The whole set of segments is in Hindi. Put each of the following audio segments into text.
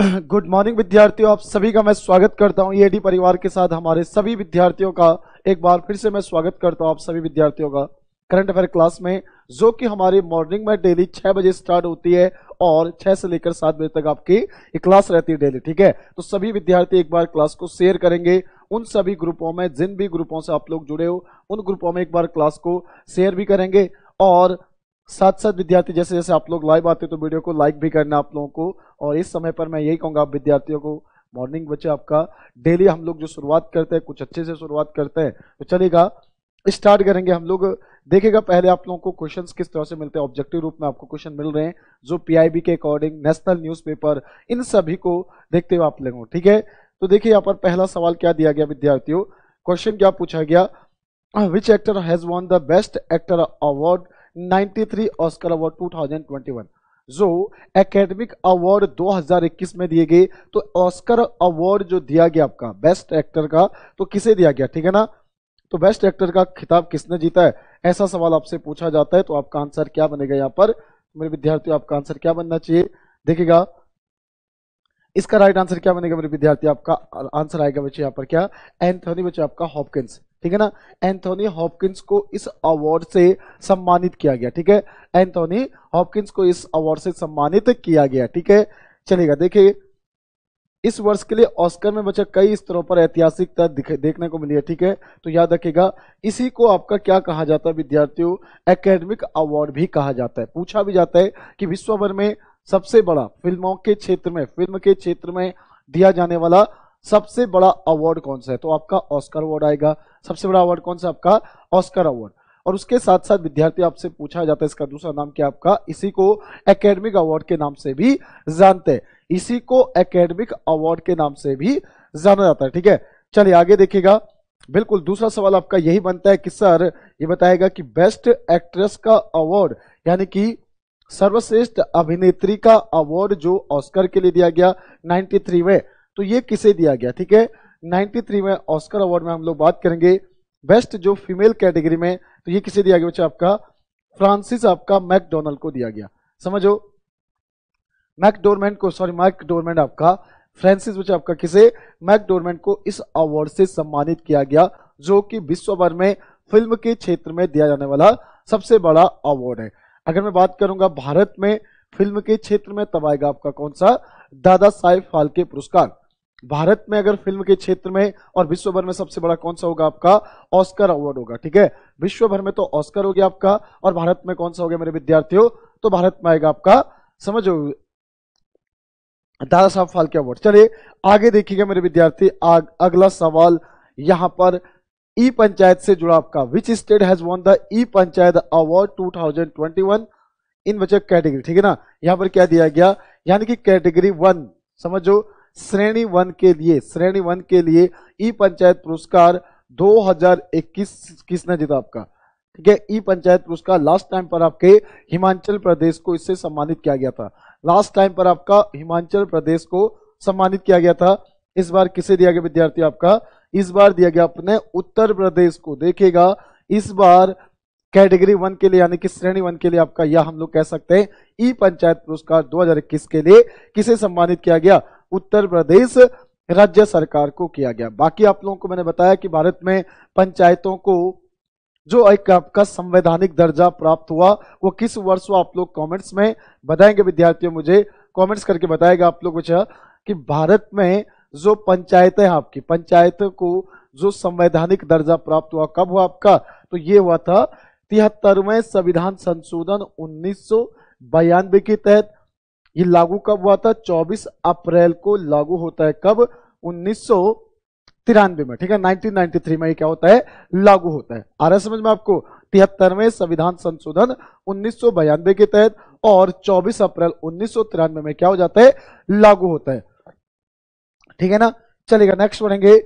गुड मॉर्निंग विद्यार्थियों आप सभी का मैं स्वागत करता हूं ईएडी e परिवार के साथ हमारे सभी विद्यार्थियों का एक बार फिर से मैं स्वागत करता हूं आप सभी विद्यार्थियों का करंट अफेयर क्लास में जो कि हमारी मॉर्निंग में डेली छह बजे स्टार्ट होती है और छह से लेकर सात बजे तक आपकी क्लास रहती है डेली ठीक है तो सभी विद्यार्थी एक बार क्लास को शेयर करेंगे उन सभी ग्रुपों में जिन भी ग्रुपों से आप लोग जुड़े हो उन ग्रुपों में एक बार क्लास को शेयर भी करेंगे और साथ साथ विद्यार्थी जैसे जैसे आप लोग लाइव आते हैं तो वीडियो को लाइक भी करना आप लोगों को और इस समय पर मैं यही कहूँगा आप विद्यार्थियों को मॉर्निंग बच्चे आपका डेली हम लोग जो शुरुआत करते हैं कुछ अच्छे से शुरुआत करते हैं तो चलेगा स्टार्ट करेंगे हम लोग देखेगा पहले आप लोगों को क्वेश्चंस किस तरह से मिलते हैं ऑब्जेक्टिव रूप में आपको क्वेश्चन मिल रहे हैं जो पीआईबी के अकॉर्डिंग नेशनल न्यूज़पेपर इन सभी को देखते हुए आप लोगों ठीक है तो देखिए यहाँ पर पहला सवाल क्या दिया गया विद्यार्थियों क्वेश्चन क्या पूछा गया which actor has won the best actor award 93 Oscar award 2021 जो एकेडमिक अवार्ड 2021 में दिए गए तो ऑस्कर अवार्ड जो दिया गया आपका बेस्ट एक्टर का तो किसे दिया गया ठीक है ना तो बेस्ट एक्टर का खिताब किसने जीता है ऐसा सवाल आपसे पूछा जाता है तो आपका आंसर क्या बनेगा यहाँ पर मेरे विद्यार्थी आपका आंसर क्या बनना चाहिए देखिएगा इसका राइट आंसर क्या बनेगा मेरे विद्यार्थी आपका आंसर आएगा बच्चे यहाँ पर क्या एंथोनी बच्चे आपका हॉपकिंस ठीक है ना एंथोनी हॉपकिंस को इस अवार्ड से सम्मानित किया गया ठीक है एंथोनी हॉपकिंस को इस अवार्ड से सम्मानित किया गया ठीक है चलेगा देखिए इस वर्ष के लिए ऑस्कर में बचा कई स्तरों पर ऐतिहासिक देखने को मिली है ठीक है तो याद रखेगा इसी को आपका क्या कहा जाता है विद्यार्थियों एकेडमिक अवार्ड भी कहा जाता है पूछा भी जाता है कि विश्व भर में सबसे बड़ा फिल्मों के क्षेत्र में फिल्म के क्षेत्र में दिया जाने वाला सबसे बड़ा अवार्ड कौन सा है तो आपका ऑस्कर अवार्ड आएगा सबसे बड़ा अवार्ड कौन सा आपका ऑस्कर अवार्ड और उसके साथ साथ विद्यार्थी आपसे पूछा जाता है इसका दूसरा नाम क्या आपका इसी को एकेडमिक अवार्ड के नाम से भी जानते हैं इसी को एकेडमिक अवार्ड के नाम से भी जाना जाता है ठीक है चलिए आगे देखिएगा बिल्कुल दूसरा सवाल आपका यही बनता है कि सर ये बताएगा कि बेस्ट एक्ट्रेस का अवार्ड यानी कि सर्वश्रेष्ठ अभिनेत्री का अवार्ड जो ऑस्कर के लिए दिया गया 93 में तो ये किसे दिया गया ठीक है 93 में ऑस्कर अवार्ड में हम लोग बात करेंगे बेस्ट जो फीमेल कैटेगरी में तो ये किसे दिया गया बच्चा आपका फ्रांसिस आपका मैकडोनल्ड को दिया गया समझो मैकडोरमेंट को सॉरी मैकडोरमेंट आपका फ्रांसिस बच्चा आपका किसे मैकडोरमेंट को इस अवार्ड से सम्मानित किया गया जो कि विश्व भर में फिल्म के क्षेत्र में दिया जाने वाला सबसे बड़ा अवार्ड है अगर मैं बात करूंगा भारत में फिल्म के क्षेत्र में तब आएगा आपका कौन सा दादा साहेब फालके पुरस्कार भारत में अगर फिल्म के क्षेत्र में और विश्व भर में सबसे बड़ा कौन सा होगा आपका ऑस्कर अवार्ड होगा ठीक है विश्व भर में तो ऑस्कर हो गया आपका और भारत में कौन सा हो गया मेरे विद्यार्थियों तो भारत में आएगा आपका समझो दादा साहब फालके अवार्ड चलिए आगे देखिएगा मेरे विद्यार्थी आग, अगला सवाल यहां पर ई पंचायत से जुड़ा आपका which state has won the E panchayat award two in बच्चों कैटेगरी ठीक है ना यहां पर क्या दिया गया यानी कि कैटेगरी वन समझो श्रेणी वन के लिए श्रेणी वन के लिए ई पंचायत पुरस्कार 2021 किसने जीता आपका ठीक है ई पंचायत पुरस्कार लास्ट टाइम पर आपके हिमाचल प्रदेश को इससे सम्मानित किया गया था लास्ट टाइम पर आपका हिमाचल प्रदेश को सम्मानित किया गया था इस बार किसे दिया गया विद्यार्थी आपका इस बार दिया गया अपने उत्तर प्रदेश को देखेगा इस बार कैटेगरी वन के लिए यानी कि श्रेणी वन के लिए आपका यह हम लोग कह सकते हैं ई पंचायत पुरस्कार 2021 के लिए किसे सम्मानित किया गया उत्तर प्रदेश राज्य सरकार को किया गया बाकी आप लोगों को मैंने बताया कि भारत में पंचायतों को जो एक आपका संवैधानिक दर्जा प्राप्त हुआ वो किस वर्ष आप लोग कमेंट्स में बताएंगे विद्यार्थियों मुझे कमेंट्स करके बताएगा आप लोग कुछ हाँ, कि भारत में जो पंचायत है आपकी पंचायत को जो संवैधानिक दर्जा प्राप्त हुआ कब हुआ आपका तो ये हुआ था तिहत्तरवें संविधान संशोधन उन्नीस के तहत ये लागू कब हुआ था 24 अप्रैल को लागू होता है कब उन्नीस तिरानवे में ठीक है 1993 में ये क्या होता है लागू होता है आ रहा समझ में आपको तिहत्तरवें संविधान संशोधन उन्नीस के तहत और 24 अप्रैल उन्नीस में क्या हो जाता है लागू होता है ठीक है ना चलेगा नेक्स्ट बढ़ेंगे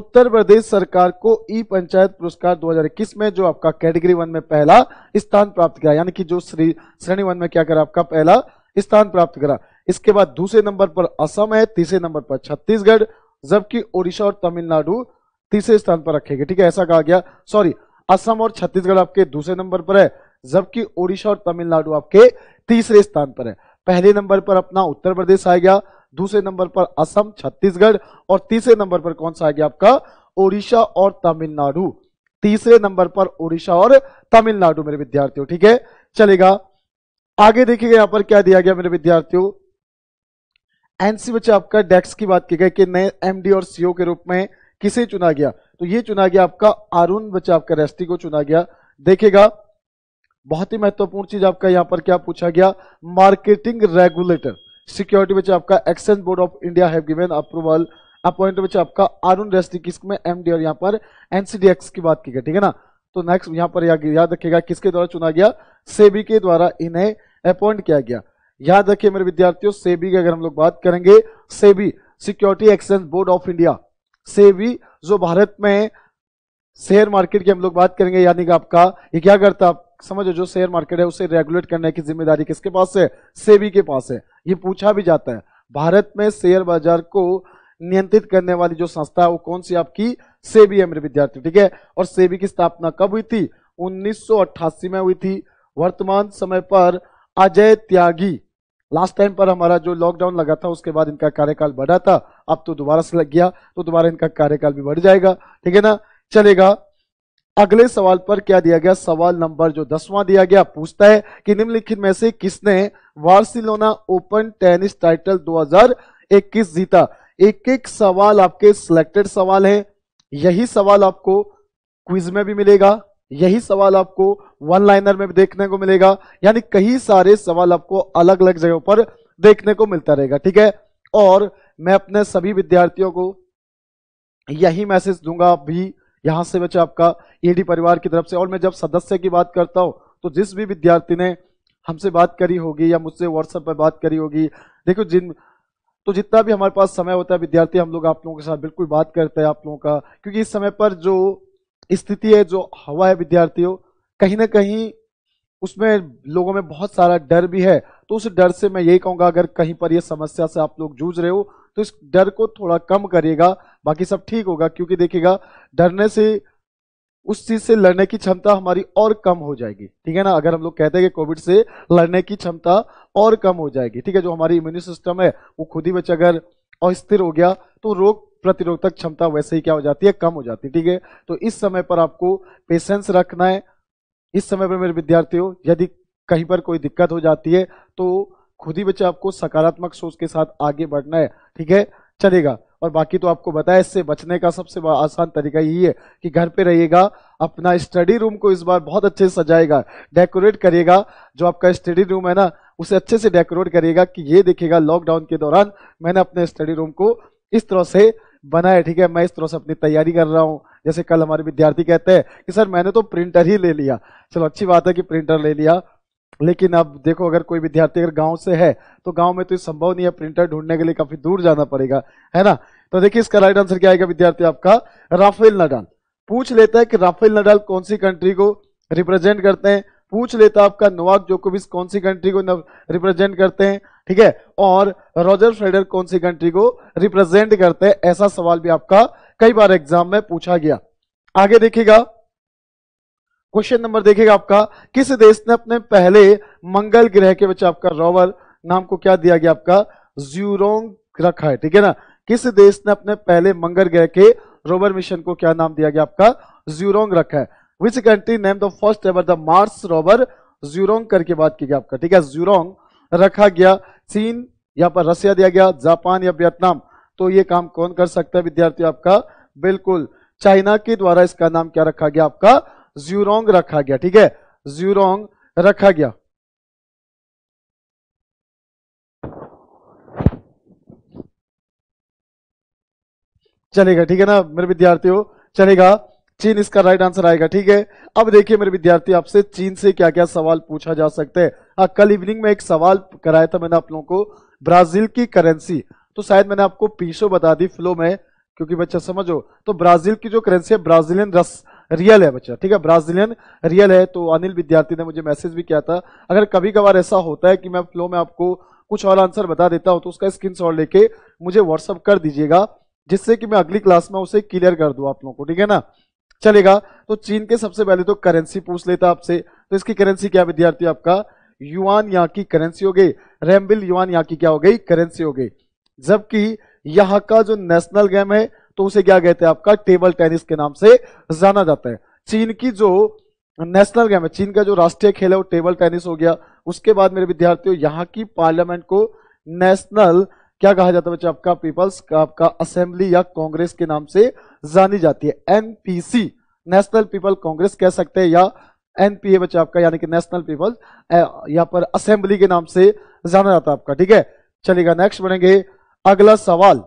उत्तर प्रदेश सरकार को ई पंचायत पुरस्कार 2021 में जो आपका कैटेगरी वन में पहला स्थान प्राप्त किया यानी कि जो श्री श्रेणी वन में क्या करा आपका पहला स्थान प्राप्त करा इसके बाद दूसरे नंबर पर असम है तीसरे नंबर पर छत्तीसगढ़ जबकि ओडिशा और तमिलनाडु तीसरे स्थान पर रखेंगे ठीक है ऐसा कहा गया सॉरी असम और छत्तीसगढ़ आपके दूसरे नंबर पर है जबकि ओडिशा और तमिलनाडु आपके तीसरे स्थान पर है पहले नंबर पर अपना उत्तर प्रदेश आ गया दूसरे नंबर पर असम छत्तीसगढ़ और तीसरे नंबर पर कौन सा आ गया आपका ओडिशा और तमिलनाडु तीसरे नंबर पर ओडिशा और तमिलनाडु मेरे विद्यार्थियों ठीक है चलेगा आगे देखिएगा यहां पर क्या दिया गया मेरे विद्यार्थियों एनसी बच्चे आपका डेक्स e की बात की गई कि नए एमडी और सीओ के रूप में किसे चुना गया तो ये चुना गया आपका अरुण बच्चा आपका रेस्टी को चुना गया देखेगा बहुत ही महत्वपूर्ण चीज आपका यहां पर क्या पूछा गया मार्केटिंग रेगुलेटर सिक्योरिटी बच्चे आपका exchange board of India have given approval appoint बच्चे आपका अरुण रेस्टी किसमें एमडी और यहां पर एनसीडीएक्स e की बात की गई ठीक है ना तो नेक्स्ट यहां पर याद रखेगा किसके द्वारा चुना गया सेबी के द्वारा इन्हें अपॉइंट किया गया याद रखिए मेरे विद्यार्थियों सेबी की अगर हम लोग बात करेंगे SEBI security exchange board of India SEBI जो भारत में शेयर मार्केट की हम लोग बात करेंगे यानी कि आपका ये क्या करता है समझो जो शेयर मार्केट है उसे रेगुलेट करने की जिम्मेदारी किसके पास है सेबी के पास है ये पूछा भी जाता है भारत में शेयर बाजार को नियंत्रित करने वाली जो संस्था है वो कौन सी आपकी सेबी है मेरे विद्यार्थी ठीक है और सेबी की स्थापना कब हुई थी 1988 में हुई थी वर्तमान समय पर अजय त्यागी लास्ट टाइम पर हमारा जो लॉकडाउन लगा था उसके बाद इनका कार्यकाल बढ़ा था अब तो दोबारा से लग गया तो दोबारा इनका कार्यकाल भी बढ़ जाएगा ठीक है ना चलेगा अगले सवाल पर क्या दिया गया सवाल नंबर जो दसवां दिया गया पूछता है कि निम्नलिखित में से किसने वार्सिलोना ओपन टेनिस टाइटल 2021 जीता एक एक सवाल आपके सिलेक्टेड सवाल है यही सवाल आपको क्विज में भी मिलेगा यही सवाल आपको वन लाइनर में भी देखने को मिलेगा यानी कई सारे सवाल आपको अलग अलग जगहों पर देखने को मिलता रहेगा ठीक है और मैं अपने सभी विद्यार्थियों को यही मैसेज दूंगा भी यहां से बच्चे आपका ईडी e परिवार की तरफ से और मैं जब सदस्य की बात करता हूं तो जिस भी विद्यार्थी ने हमसे बात करी होगी या मुझसे व्हाट्सएप पर बात करी होगी देखो जिन तो जितना भी हमारे पास समय होता है विद्यार्थी हम लोग आप लोगों के साथ बिल्कुल बात करते हैं आप लोगों का क्योंकि इस समय पर जो स्थिति है जो हवा है विद्यार्थियों कहीं ना कहीं उसमें लोगों में बहुत सारा डर भी है तो उस डर से मैं यही कहूंगा अगर कहीं पर यह समस्या से आप लोग जूझ रहे हो तो इस डर को थोड़ा कम करिएगा बाकी सब ठीक होगा क्योंकि देखिएगा डरने से उस चीज से लड़ने की क्षमता हमारी और कम हो जाएगी ठीक है ना अगर हम लोग कहते हैं कि कोविड से लड़ने की क्षमता और कम हो जाएगी ठीक है जो हमारी इम्यून सिस्टम है वो खुद ही बच अगर अस्थिर हो गया तो रोग प्रतिरोधक क्षमता वैसे ही क्या हो जाती है कम हो जाती है ठीक है तो इस समय पर आपको पेशेंस रखना है इस समय पर मेरे विद्यार्थियों यदि कहीं पर कोई दिक्कत हो जाती है तो खुद ही बच्चे आपको सकारात्मक सोच के साथ आगे बढ़ना है ठीक है चलेगा और बाकी तो आपको बताया इससे बचने का सबसे आसान तरीका यही है कि घर पे रहिएगा अपना स्टडी रूम को इस बार बहुत अच्छे से सजाएगा डेकोरेट करिएगा जो आपका स्टडी रूम है ना उसे अच्छे से डेकोरेट करिएगा कि ये देखिएगा लॉकडाउन के दौरान मैंने अपने स्टडी रूम को इस तरह से बना है ठीक है मैं इस तरह से अपनी तैयारी कर रहा हूँ जैसे कल हमारे विद्यार्थी कहते हैं कि सर मैंने तो प्रिंटर ही ले लिया चलो अच्छी बात है कि प्रिंटर ले लिया लेकिन अब देखो अगर कोई विद्यार्थी अगर गांव से है तो गांव में तो संभव नहीं है प्रिंटर ढूंढने के लिए काफी दूर जाना पड़ेगा है ना तो देखिए इसका राइट आंसर क्या आएगा विद्यार्थी आपका राफेल नडाल पूछ लेता है कि राफेल नडाल कौन सी कंट्री को रिप्रेजेंट करते हैं पूछ लेता आपका नोवाक जोकोविच कौन सी कंट्री को रिप्रेजेंट करते हैं ठीक है और रॉजर फ्रेडर कौन सी कंट्री को रिप्रेजेंट करते हैं ऐसा सवाल भी आपका कई बार एग्जाम में पूछा गया आगे देखिएगा क्वेश्चन नंबर देखिएगा आपका किस देश ने अपने पहले मंगल ग्रह के बच्चे आपका रोवर नाम को क्या दिया गया आपका ज्यूरोंग रखा है ठीक है ना किस देश ने अपने पहले मंगल ग्रह के रोवर मिशन को क्या नाम दिया गया आपका ज्यूरोंग रखा है which country name the first ever the Mars rover Zhurong करके बात की गई आपका ठीक है ज्यूरोंग रखा गया चीन यहाँ पर रशिया दिया गया जापान या वियतनाम तो ये काम कौन कर सकता है विद्यार्थी आपका बिल्कुल चाइना के द्वारा इसका नाम क्या रखा गया आपका ज्यूरोंग रखा गया ठीक है ज्यूरोंग रखा गया चलेगा ठीक है ना मेरे विद्यार्थियों चलेगा चीन इसका राइट आंसर आएगा ठीक है अब देखिए मेरे विद्यार्थी आपसे चीन से क्या क्या सवाल पूछा जा सकते हैं हाँ, कल इवनिंग में एक सवाल कराया था मैंने आप लोगों को ब्राजील की करेंसी तो शायद मैंने आपको पीसो बता दी फ्लो में क्योंकि बच्चा समझो तो ब्राजील की जो करेंसी है ब्राजीलियन रस रियल है बच्चा ठीक है ब्राजीलियन रियल है तो अनिल विद्यार्थी ने मुझे मैसेज भी किया था अगर कभी कभार ऐसा होता है कि मैं फ्लो में आपको कुछ और आंसर बता देता हूं तो उसका स्क्रीन लेके मुझे व्हाट्सअप कर दीजिएगा जिससे कि मैं अगली क्लास में उसे क्लियर कर दू आप लोगों को ठीक है ना चलेगा तो चीन के सबसे पहले तो करेंसी पूछ लेता आपसे तो इसकी करेंसी क्या विद्यार्थी आपका युआन यहाँ की करेंसी हो गई रेमबिल युआन यहाँ की क्या हो गई करेंसी हो गई जबकि यहाँ का जो नेशनल गेम है तो उसे क्या कहते हैं आपका टेबल टेनिस के नाम से जाना जाता है चीन की जो नेशनल गेम है चीन का जो राष्ट्रीय खेल है वो टेबल टेनिस हो गया उसके बाद मेरे विद्यार्थियों यहाँ की पार्लियामेंट को नेशनल क्या कहा जाता है बच्चों आपका पीपल्स आपका असेंबली या कांग्रेस के नाम से जानी जाती है एनपीसी नेशनल पीपल कांग्रेस कह सकते हैं या एनपीए बच्चा आपका यानी कि नेशनल पीपल यहाँ पर असेंबली के नाम से जाना जाता है आपका ठीक है चलेगा नेक्स्ट बनेंगे अगला सवाल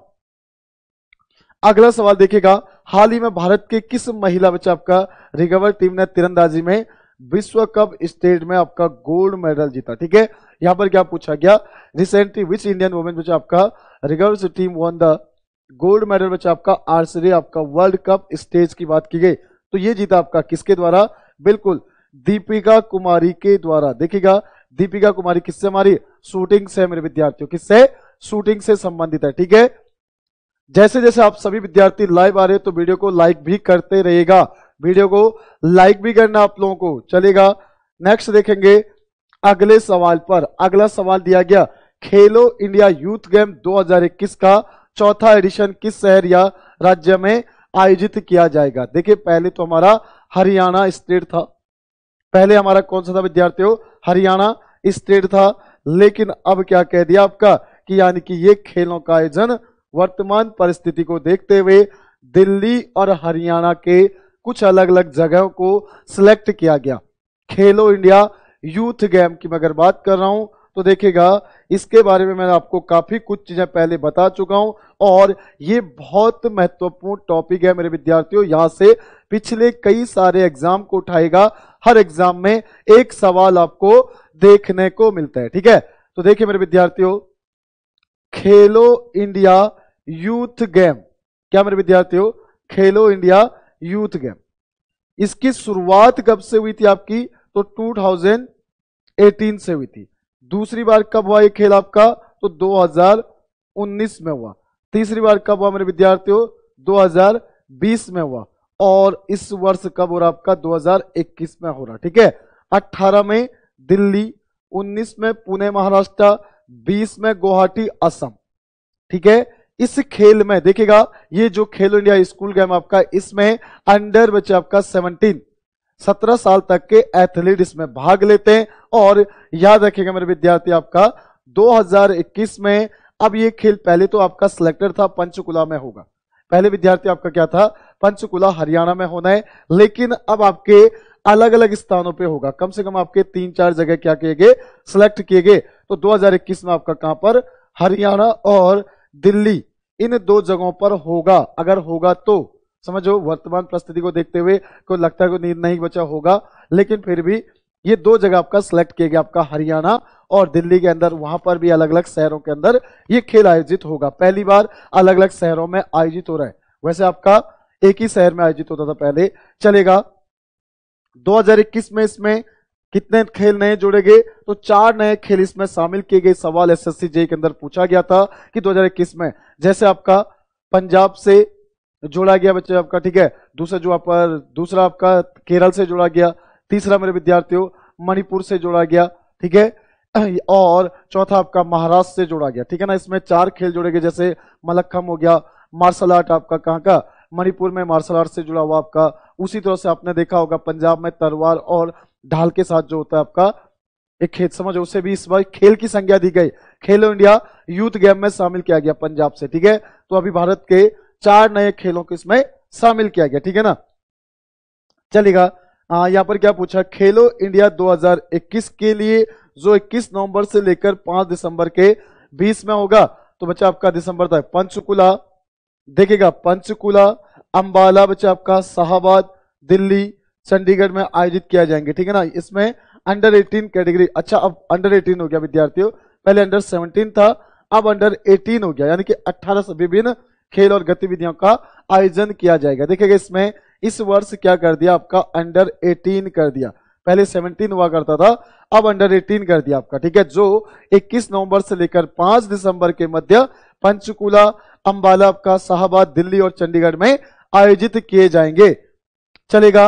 अगला सवाल देखिएगा हाल ही में भारत के किस महिला बच्चा आपका रिकवर टीम ने तीरंदाजी में विश्व कप स्टेज में आपका गोल्ड मेडल जीता ठीक है यहां पर क्या पूछा गया रिसेंटली विच इंडियन वुमेन बच्चा आपका recurve team won the gold medal बच्चा आपका आर्चरी आपका वर्ल्ड कप स्टेज की बात की गई तो ये जीता आपका किसके द्वारा बिल्कुल दीपिका कुमारी के द्वारा देखिएगा दीपिका कुमारी किससे हमारी शूटिंग से मेरे विद्यार्थियों किससे शूटिंग से संबंधित है ठीक है जैसे जैसे आप सभी विद्यार्थी लाइव आ रहे हैं तो वीडियो को लाइक भी करते रहेगा वीडियो को लाइक भी करना आप लोगों को चलेगा नेक्स्ट देखेंगे अगले सवाल पर अगला सवाल दिया गया खेलो इंडिया यूथ गेम 2021 का चौथा एडिशन किस शहर या राज्य में आयोजित किया जाएगा देखिए पहले तो हमारा हरियाणा स्टेट था पहले हमारा कौन सा था विद्यार्थियों हरियाणा स्टेट था लेकिन अब क्या कह दिया आपका कि यानी कि ये खेलों का आयोजन वर्तमान परिस्थिति को देखते हुए दिल्ली और हरियाणा के कुछ अलग अलग जगहों को सिलेक्ट किया गया खेलो इंडिया यूथ गेम की मैं अगर बात कर रहा हूं तो देखिएगा इसके बारे में मैं आपको काफी कुछ चीजें पहले बता चुका हूं और ये बहुत महत्वपूर्ण टॉपिक है मेरे विद्यार्थियों यहां से पिछले कई सारे एग्जाम को उठाएगा हर एग्जाम में एक सवाल आपको देखने को मिलता है ठीक है तो देखिए मेरे विद्यार्थियों खेलो इंडिया यूथ गेम क्या मेरे विद्यार्थियों खेलो इंडिया यूथ गेम इसकी शुरुआत कब से हुई थी आपकी तो 2018 से हुई थी दूसरी बार कब हुआ ये खेल आपका तो 2019 में हुआ तीसरी बार कब हुआ मेरे विद्यार्थियों 2020 में हुआ और इस वर्ष कब हो रहा आपका 2021 में हो रहा ठीक है 18 में दिल्ली 19 में पुणे महाराष्ट्र 20 में गुवाहाटी असम ठीक है इस खेल में देखिएगा ये जो खेलो इंडिया स्कूल गेम आपका इसमें अंडर बच्चे आपका सेवनटीन सत्रह साल तक के एथलीट इसमें भाग लेते हैं और याद रखिएगा मेरे विद्यार्थी आपका 2021 में अब ये खेल पहले तो आपका सिलेक्टर था पंचकुला में होगा पहले विद्यार्थी आपका क्या था पंचकुला हरियाणा में होना है लेकिन अब आपके अलग अलग स्थानों पे होगा कम से कम आपके तीन चार जगह क्या किए गए सिलेक्ट किए गए तो 2021 में आपका कहां पर हरियाणा और दिल्ली इन दो जगहों पर होगा अगर होगा तो समझो वर्तमान परिस्थिति को देखते हुए को लगता है कोई नहीं बचा होगा लेकिन फिर भी ये दो जगह आपका सिलेक्ट किया गया आपका हरियाणा और दिल्ली के अंदर वहां पर भी अलग अलग शहरों के अंदर ये खेल आयोजित होगा पहली बार अलग अलग शहरों में आयोजित हो रहा है वैसे आपका एक ही शहर में आयोजित होता था पहले चलेगा 2021 में इसमें कितने खेल नए जुड़े गए तो चार नए खेल इसमें शामिल किए गए सवाल एसएससी जे के अंदर पूछा गया था कि 2021 में जैसे आपका पंजाब से जोड़ा गया बच्चे आपका ठीक है दूसरा जो आप दूसरा आपका केरल से जोड़ा गया तीसरा मेरे विद्यार्थियों मणिपुर से जोड़ा गया ठीक है और चौथा आपका महाराष्ट्र से जोड़ा गया ठीक है ना इसमें चार खेल जुड़े गए जैसे मलक्खम हो गया मार्शल आर्ट आपका कहाँ का मणिपुर में मार्शल आर्ट से जुड़ा हुआ आपका उसी तरह से आपने देखा होगा पंजाब में तरवार और ढाल के साथ जो होता है आपका एक खेत समझ उसे भी इस बार खेल की संज्ञा दी गई खेलो इंडिया यूथ गेम में शामिल किया गया पंजाब से ठीक है तो अभी भारत के चार नए खेलों को इसमें शामिल किया गया ठीक है ना चलेगा यहाँ पर क्या पूछा खेलो इंडिया 2021 के लिए जो 21 नवंबर से लेकर 5 दिसंबर के बीच में होगा तो बच्चा आपका दिसंबर तक पंचकुला देखेगा पंचकुला अंबाला बच्चा आपका शाहबाद दिल्ली चंडीगढ़ में आयोजित किया जाएंगे ठीक है ना इसमें अंडर 18 कैटेगरी अच्छा अब अंडर 18 हो गया विद्यार्थियों पहले अंडर 17 था अब अंडर 18 हो गया यानी कि 18 विभिन्न खेल और गतिविधियों का आयोजन किया जाएगा देखिएगा इसमें इस वर्ष क्या कर दिया आपका अंडर 18 कर दिया पहले 17 हुआ करता था अब अंडर 18 कर दिया आपका ठीक है जो 21 नवंबर से लेकर 5 दिसंबर के मध्य पंचकूला अंबाला आपका शाहबाद दिल्ली और चंडीगढ़ में आयोजित किए जाएंगे चलेगा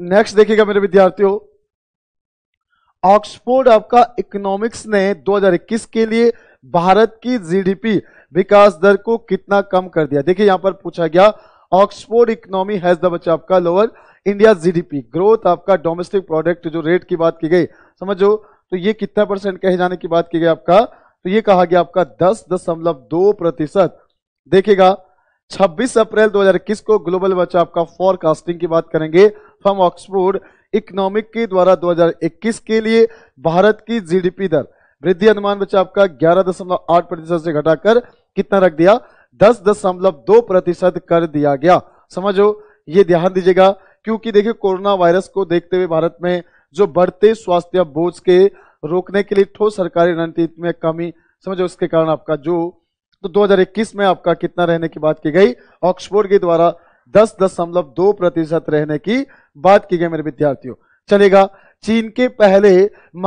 नेक्स्ट देखिएगा मेरे विद्यार्थियों ऑक्सफोर्ड आपका इकोनॉमिक्स ने 2021 के लिए भारत की जीडीपी विकास दर को कितना कम कर दिया देखिए यहां पर पूछा गया ऑक्सफोर्ड इकोनॉमी हैज द बच्चा आपका लोअर इंडिया जीडीपी ग्रोथ आपका डोमेस्टिक प्रोडक्ट जो रेट की बात की गई समझो तो ये कितना परसेंट कहे जाने की बात की गई आपका तो ये कहा गया आपका दस दशमलव दो प्रतिशत देखेगा 26 अप्रैल 2021 को ग्लोबल बच्चा आपका फॉरकास्टिंग की बात करेंगे फ्रॉम ऑक्सफोर्ड इकोनॉमिक के द्वारा 2021 के लिए भारत की जीडीपी दर वृद्धि अनुमान बच्चा आपका 11.8 प्रतिशत से घटाकर कितना रख दिया 10.2 प्रतिशत कर दिया गया समझो ये ध्यान दीजिएगा क्योंकि देखिए कोरोना वायरस को देखते हुए भारत में जो बढ़ते स्वास्थ्य बोझ के रोकने के लिए ठोस सरकारी रणनीति में कमी समझो उसके कारण आपका जो तो 2021 में आपका कितना रहने की बात की गई ऑक्सफोर्ड के द्वारा दस दशमलव दो प्रतिशत रहने की बात की गई मेरे विद्यार्थियों चलेगा चीन के पहले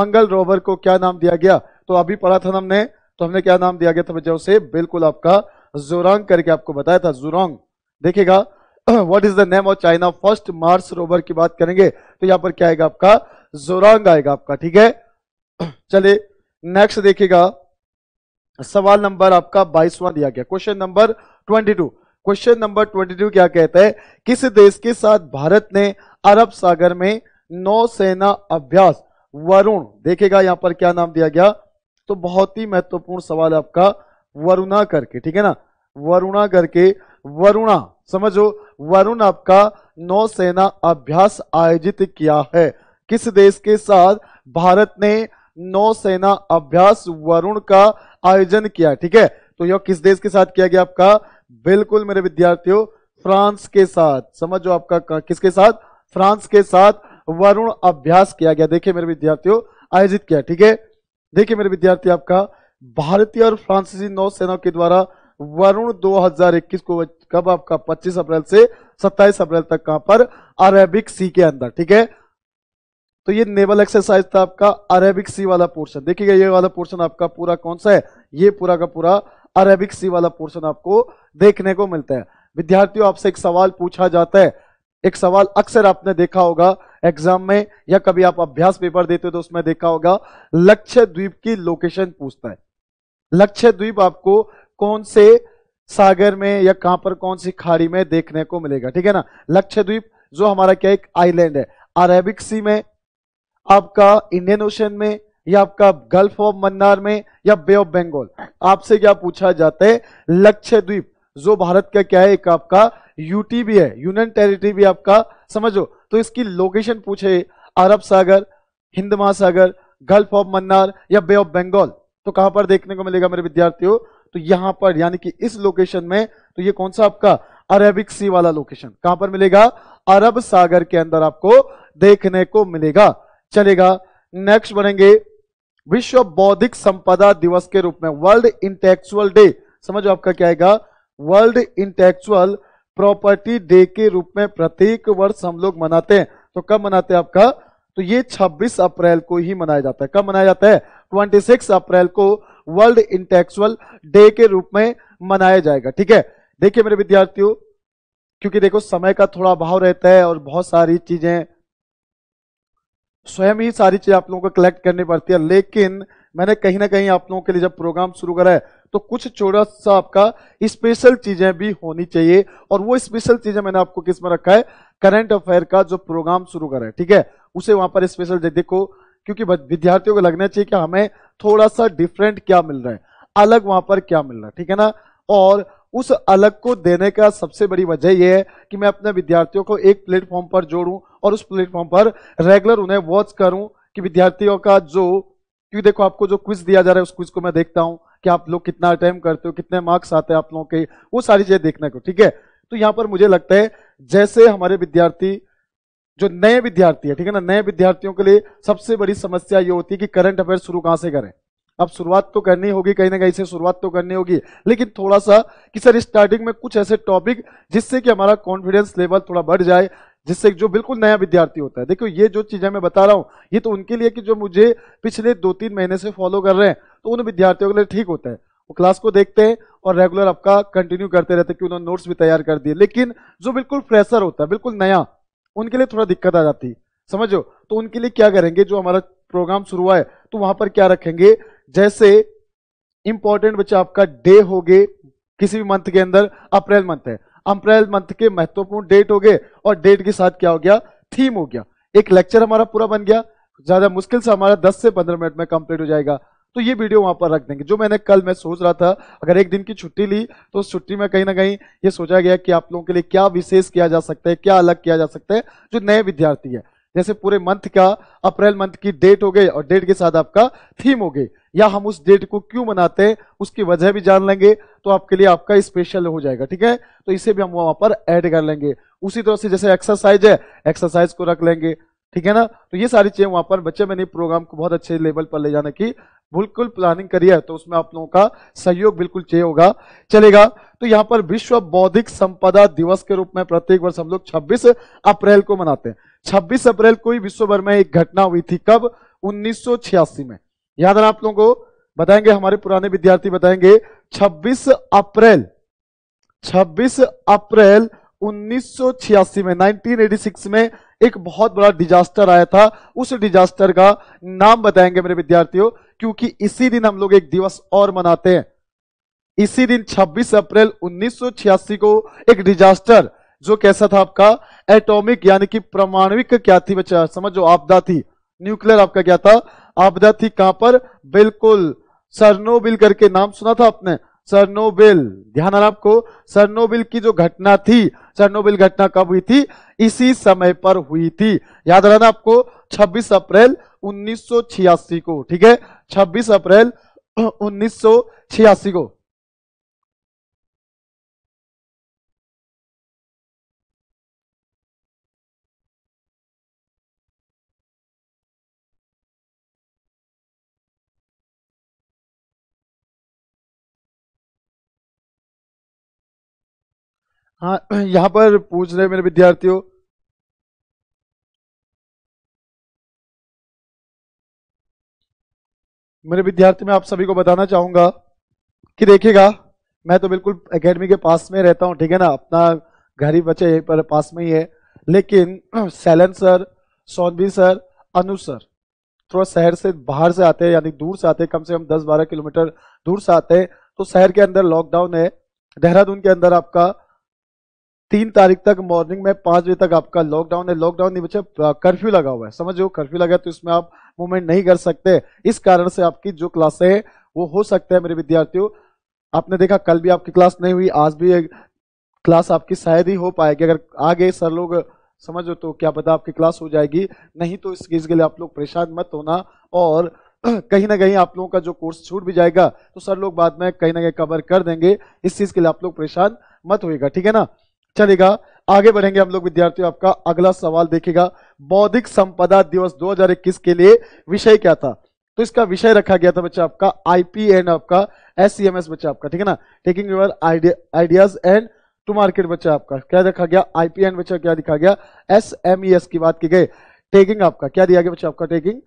मंगल रोवर को क्या नाम दिया गया तो अभी पढ़ा था हमने तो हमने क्या नाम दिया गया था बच्चों से बिल्कुल आपका जोरांग करके आपको बताया था जोरांग देखिएगा what is the name of China first Mars rover की बात करेंगे तो यहां पर क्या आएगा आपका जोरांग आएगा आपका ठीक है चले नेक्स्ट देखिएगा सवाल नंबर आपका बाईसवां दिया गया question number twenty two question number 22 क्या कहता है किस देश के साथ भारत ने अरब सागर में नौसेना अभ्यास वरुण देखेगा यहां पर क्या नाम दिया गया तो बहुत ही महत्वपूर्ण सवाल आपका वरुणा करके ठीक है ना वरुणा करके वरुणा समझो वरुण आपका नौसेना अभ्यास आयोजित किया है किस देश के साथ भारत ने नौसेना अभ्यास वरुण का आयोजन किया ठीक है तो यह किस देश के साथ किया गया आपका बिल्कुल मेरे विद्यार्थियों फ्रांस के साथ समझो आपका किसके साथ फ्रांस के साथ वरुण अभ्यास किया गया देखिए मेरे विद्यार्थियों आयोजित किया ठीक है देखिए मेरे विद्यार्थी आपका भारतीय और फ्रांसीसी नौसेना के द्वारा वरुण 2021 को कब आपका 25 अप्रैल से 27 अप्रैल तक कहां पर अरेबिक सी के अंदर ठीक है तो ये नेवल एक्सरसाइज था आपका अरेबिक सी वाला पोर्शन देखिएगा ये वाला पोर्शन आपका पूरा कौन सा है ये पूरा का पूरा अरेबिक सी वाला पोर्शन आपको देखने को मिलता है विद्यार्थियों आपसे एक सवाल पूछा जाता है एक सवाल अक्सर आपने देखा होगा एग्जाम में या कभी आप अभ्यास पेपर देते हो तो उसमें देखा होगा लक्ष्य द्वीप की लोकेशन पूछता है लक्ष्य द्वीप आपको कौन से सागर में या कहां पर कौन सी खाड़ी में देखने को मिलेगा ठीक है ना लक्ष्य द्वीप जो हमारा क्या एक आइलैंड है अरेबिक सी में आपका इंडियन ओशन में या आपका गल्फ ऑफ मन्नार में या बे ऑफ बंगाल आपसे क्या पूछा जाता है लक्षद्वीप जो भारत का क्या है एक आपका यूटी भी है यूनियन टेरिटरी भी आपका समझो तो इसकी लोकेशन पूछे अरब सागर हिंद महासागर गल्फ ऑफ मन्नार या बे ऑफ बंगाल तो कहां पर देखने को मिलेगा मेरे विद्यार्थियों तो यहां पर यानी कि इस लोकेशन में तो ये कौन सा आपका अरेबिक सी वाला लोकेशन कहां पर मिलेगा अरब सागर के अंदर आपको देखने को मिलेगा चलेगा नेक्स्ट बढ़ेंगे विश्व बौद्धिक संपदा दिवस के रूप में वर्ल्ड इंटेक्चुअल डे समझो आपका क्या आएगा वर्ल्ड इंटेक्चुअल प्रॉपर्टी डे के रूप में प्रत्येक वर्ष हम लोग मनाते हैं तो कब मनाते हैं आपका तो ये 26 अप्रैल को ही मनाया जाता है कब मनाया जाता है 26 अप्रैल को वर्ल्ड इंटेक्चुअल डे के रूप में मनाया जाएगा ठीक है देखिए मेरे विद्यार्थियों क्योंकि देखो समय का थोड़ा अभाव रहता है और बहुत सारी चीजें स्वयं ही सारी चीज़ आप लोगों को कलेक्ट करनी पड़ती है लेकिन मैंने कहीं ना कहीं आप लोगों के लिए जब प्रोग्राम शुरू करा है तो कुछ छोटा सा आपका स्पेशल चीज़ें भी होनी चाहिए और वो स्पेशल चीज़ें मैंने आपको किस में रखा है करंट अफेयर का जो प्रोग्राम शुरू करा है ठीक है उसे वहां पर स्पेशल देखो क्योंकि विद्यार्थियों को लगना चाहिए कि हमें थोड़ा सा डिफरेंट क्या मिल रहा है अलग वहां पर क्या मिल रहा है ठीक है ना और उस अलग को देने का सबसे बड़ी वजह यह है कि मैं अपने विद्यार्थियों को एक प्लेटफॉर्म पर जोड़ूं और उस प्लेटफॉर्म पर रेगुलर उन्हें वॉच करूं कि विद्यार्थियों का जो क्योंकि देखो आपको जो क्विज दिया जा रहा है उस क्विज को मैं देखता हूं कि आप लोग कितना अटेम्प करते हो कितने मार्क्स आते हैं आप लोगों के वो सारी चीजें देखने को ठीक है तो यहां पर मुझे लगता है जैसे हमारे विद्यार्थी जो नए विद्यार्थी है ठीक है ना नए विद्यार्थियों के लिए सबसे बड़ी समस्या ये होती है कि करंट अफेयर शुरू कहां से करें अब शुरुआत तो करनी होगी कहीं ना कहीं से शुरुआत तो करनी होगी लेकिन थोड़ा सा कि सर स्टार्टिंग में कुछ ऐसे टॉपिक जिससे कि हमारा कॉन्फिडेंस लेवल थोड़ा बढ़ जाए जिससे जो बिल्कुल नया विद्यार्थी होता है देखो ये जो चीजें मैं बता रहा हूँ ये तो उनके लिए कि जो मुझे पिछले दो तीन महीने से फॉलो कर रहे हैं तो उन विद्यार्थियों के लिए ठीक होता है वो क्लास को देखते हैं और रेगुलर आपका कंटिन्यू करते रहते हैं कि उन्होंने नोट्स भी तैयार कर दिए लेकिन जो बिल्कुल फ्रेशर होता है बिल्कुल नया उनके लिए थोड़ा दिक्कत आ जाती है समझो तो उनके लिए क्या करेंगे जो हमारा प्रोग्राम शुरू हुआ है तो वहां पर क्या रखेंगे जैसे इंपॉर्टेंट बच्चा आपका डे हो गए किसी भी मंथ के अंदर अप्रैल मंथ है अप्रैल मंथ के महत्वपूर्ण डेट हो गए और डेट के साथ क्या हो गया थीम हो गया एक लेक्चर हमारा पूरा बन गया ज्यादा मुश्किल से हमारा 10 से 15 मिनट में कंप्लीट हो जाएगा तो ये वीडियो वहां पर रख देंगे जो मैंने कल मैं सोच रहा था अगर एक दिन की छुट्टी ली तो उस छुट्टी में कहीं ना कहीं ये सोचा गया कि आप लोगों के लिए क्या विशेष किया जा सकता है क्या अलग किया जा सकता है जो नए विद्यार्थी है जैसे पूरे मंथ का अप्रैल मंथ की डेट हो गई और डेट के साथ आपका थीम हो गई या हम उस डेट को क्यों मनाते हैं उसकी वजह भी जान लेंगे तो आपके लिए आपका स्पेशल हो जाएगा ठीक है तो इसे भी हम वहां पर ऐड कर लेंगे उसी तरह से जैसे एक्सरसाइज है एक्सरसाइज को रख लेंगे ठीक है ना तो ये सारी चीजें वहां पर बच्चे मैंने प्रोग्राम को बहुत अच्छे लेवल पर ले जाने की बिल्कुल प्लानिंग करी है तो उसमें आप लोगों का सहयोग बिल्कुल चाहिए होगा चलेगा तो यहाँ पर विश्व बौद्धिक संपदा दिवस के रूप में प्रत्येक वर्ष हम लोग छब्बीस अप्रैल को मनाते हैं 26 अप्रैल को ही विश्वभर में एक घटना हुई थी कब 1986 में याद आप लोगों को बताएंगे हमारे पुराने विद्यार्थी बताएंगे 26 अप्रैल 26 अप्रैल 1986 में 1986 में एक बहुत बड़ा डिजास्टर आया था उस डिजास्टर का नाम बताएंगे मेरे विद्यार्थियों क्योंकि इसी दिन हम लोग एक दिवस और मनाते हैं इसी दिन 26 अप्रैल 1986 को एक डिजास्टर जो कैसा था आपका एटॉमिक यानी कि प्रमाणविक क्या थी बच्चा समझो आपदा थी न्यूक्लियर आपका क्या था आपदा थी कहां पर बिल्कुल सरनोबिल करके नाम सुना था आपने सरनोबिल ध्यान आपको सरनोबिल की जो घटना थी सरनोबिल घटना कब हुई थी इसी समय पर हुई थी याद रहना आपको 26 अप्रैल 1986 को ठीक है 26 अप्रैल 1986 को हाँ यहाँ पर पूछ रहे मेरे विद्यार्थियों मेरे विद्यार्थी मैं आप सभी को बताना चाहूंगा कि देखिएगा मैं तो बिल्कुल एकेडमी के पास में रहता हूँ ठीक है ना अपना घर ही बचे पर पास में ही है लेकिन सैलन सर सोनबी सर अनु सर थोड़ा शहर से बाहर से आते हैं यानी दूर से आते हैं कम से कम 10-12 किलोमीटर दूर से आते हैं तो शहर के अंदर लॉकडाउन है देहरादून के अंदर आपका तीन तारीख तक मॉर्निंग में पांच बजे तक आपका लॉकडाउन है लॉकडाउन नहीं बच्चे कर्फ्यू लगा हुआ है समझो कर्फ्यू लगा तो इसमें आप मूवमेंट नहीं कर सकते इस कारण से आपकी जो क्लासे है वो हो सकता है मेरे विद्यार्थियों आपने देखा कल भी आपकी क्लास नहीं हुई आज भी क्लास आपकी शायद ही हो पाएगी अगर आगे सर लोग समझो तो क्या पता आपकी क्लास हो जाएगी नहीं तो इस चीज के लिए आप लोग परेशान मत होना और कहीं ना कहीं आप लोगों का जो कोर्स छूट भी जाएगा तो सर लोग बाद में कहीं ना कहीं कवर कर देंगे इस चीज के लिए आप लोग परेशान मत होएगा ठीक है ना चलेगा आगे बढ़ेंगे हम लोग विद्यार्थियों आपका अगला सवाल देखेगा बौद्धिक संपदा दिवस 2021 के लिए विषय क्या था तो इसका विषय रखा गया था बच्चा आपका आईपी एंड आपका एस बच्चा आपका ठीक है ना taking your ideas and to market बच्चा आपका क्या रखा गया आईपीएन बच्चा क्या दिखा गया एस एम ई एस की बात की गई टेकिंग आपका क्या दिया गया बच्चा आपका taking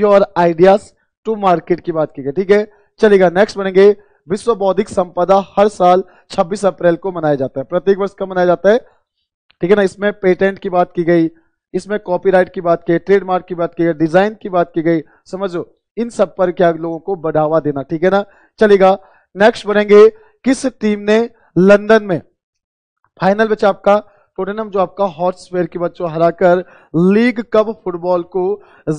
your ideas to market की बात की गई ठीक है चलेगा नेक्स्ट बनेंगे विश्व बौद्धिक संपदा हर साल 26 अप्रैल को मनाया जाता है प्रत्येक वर्ष कब मनाया जाता है ठीक है ना इसमें पेटेंट की बात की गई इसमें कॉपीराइट की बात की ट्रेडमार्क की बात की गई डिजाइन की बात की गई समझो इन सब पर क्या लोगों को बढ़ावा देना ठीक है ना चलेगा नेक्स्ट बनेंगे किस टीम ने लंदन में फाइनल बच्चा आपका टोटनम जो आपका हॉटस्पेयर की बच्चों हराकर लीग कप फुटबॉल को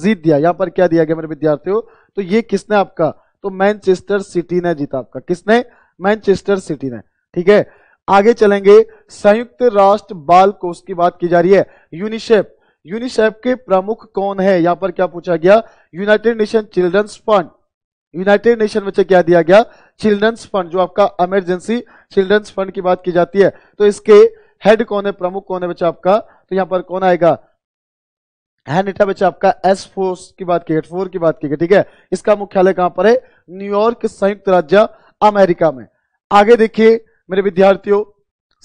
जीत दिया यहां पर क्या दिया गया मेरे विद्यार्थियों तो ये किसने आपका तो मैनचेस्टर सिटी ने जीता आपका किसने मैनचेस्टर सिटी ने ठीक है आगे चलेंगे संयुक्त राष्ट्र बाल कोष की बात की जा रही है यूनिसेफ यूनिसेफ के प्रमुख कौन है यहां पर क्या पूछा गया United Nation children's fund United Nation में क्या दिया गया चिल्ड्रंस फंड जो आपका इमरजेंसी चिल्ड्रंस फंड की बात की जाती है तो इसके हेड कौन है प्रमुख कौन है बच्चा आपका तो यहां पर कौन आएगा है नेटा बच्चा आपका एस फोर्स की बात की फोर की बात की गई ठीक है इसका मुख्यालय कहां पर है न्यूयॉर्क संयुक्त राज्य अमेरिका में आगे देखिए मेरे विद्यार्थियों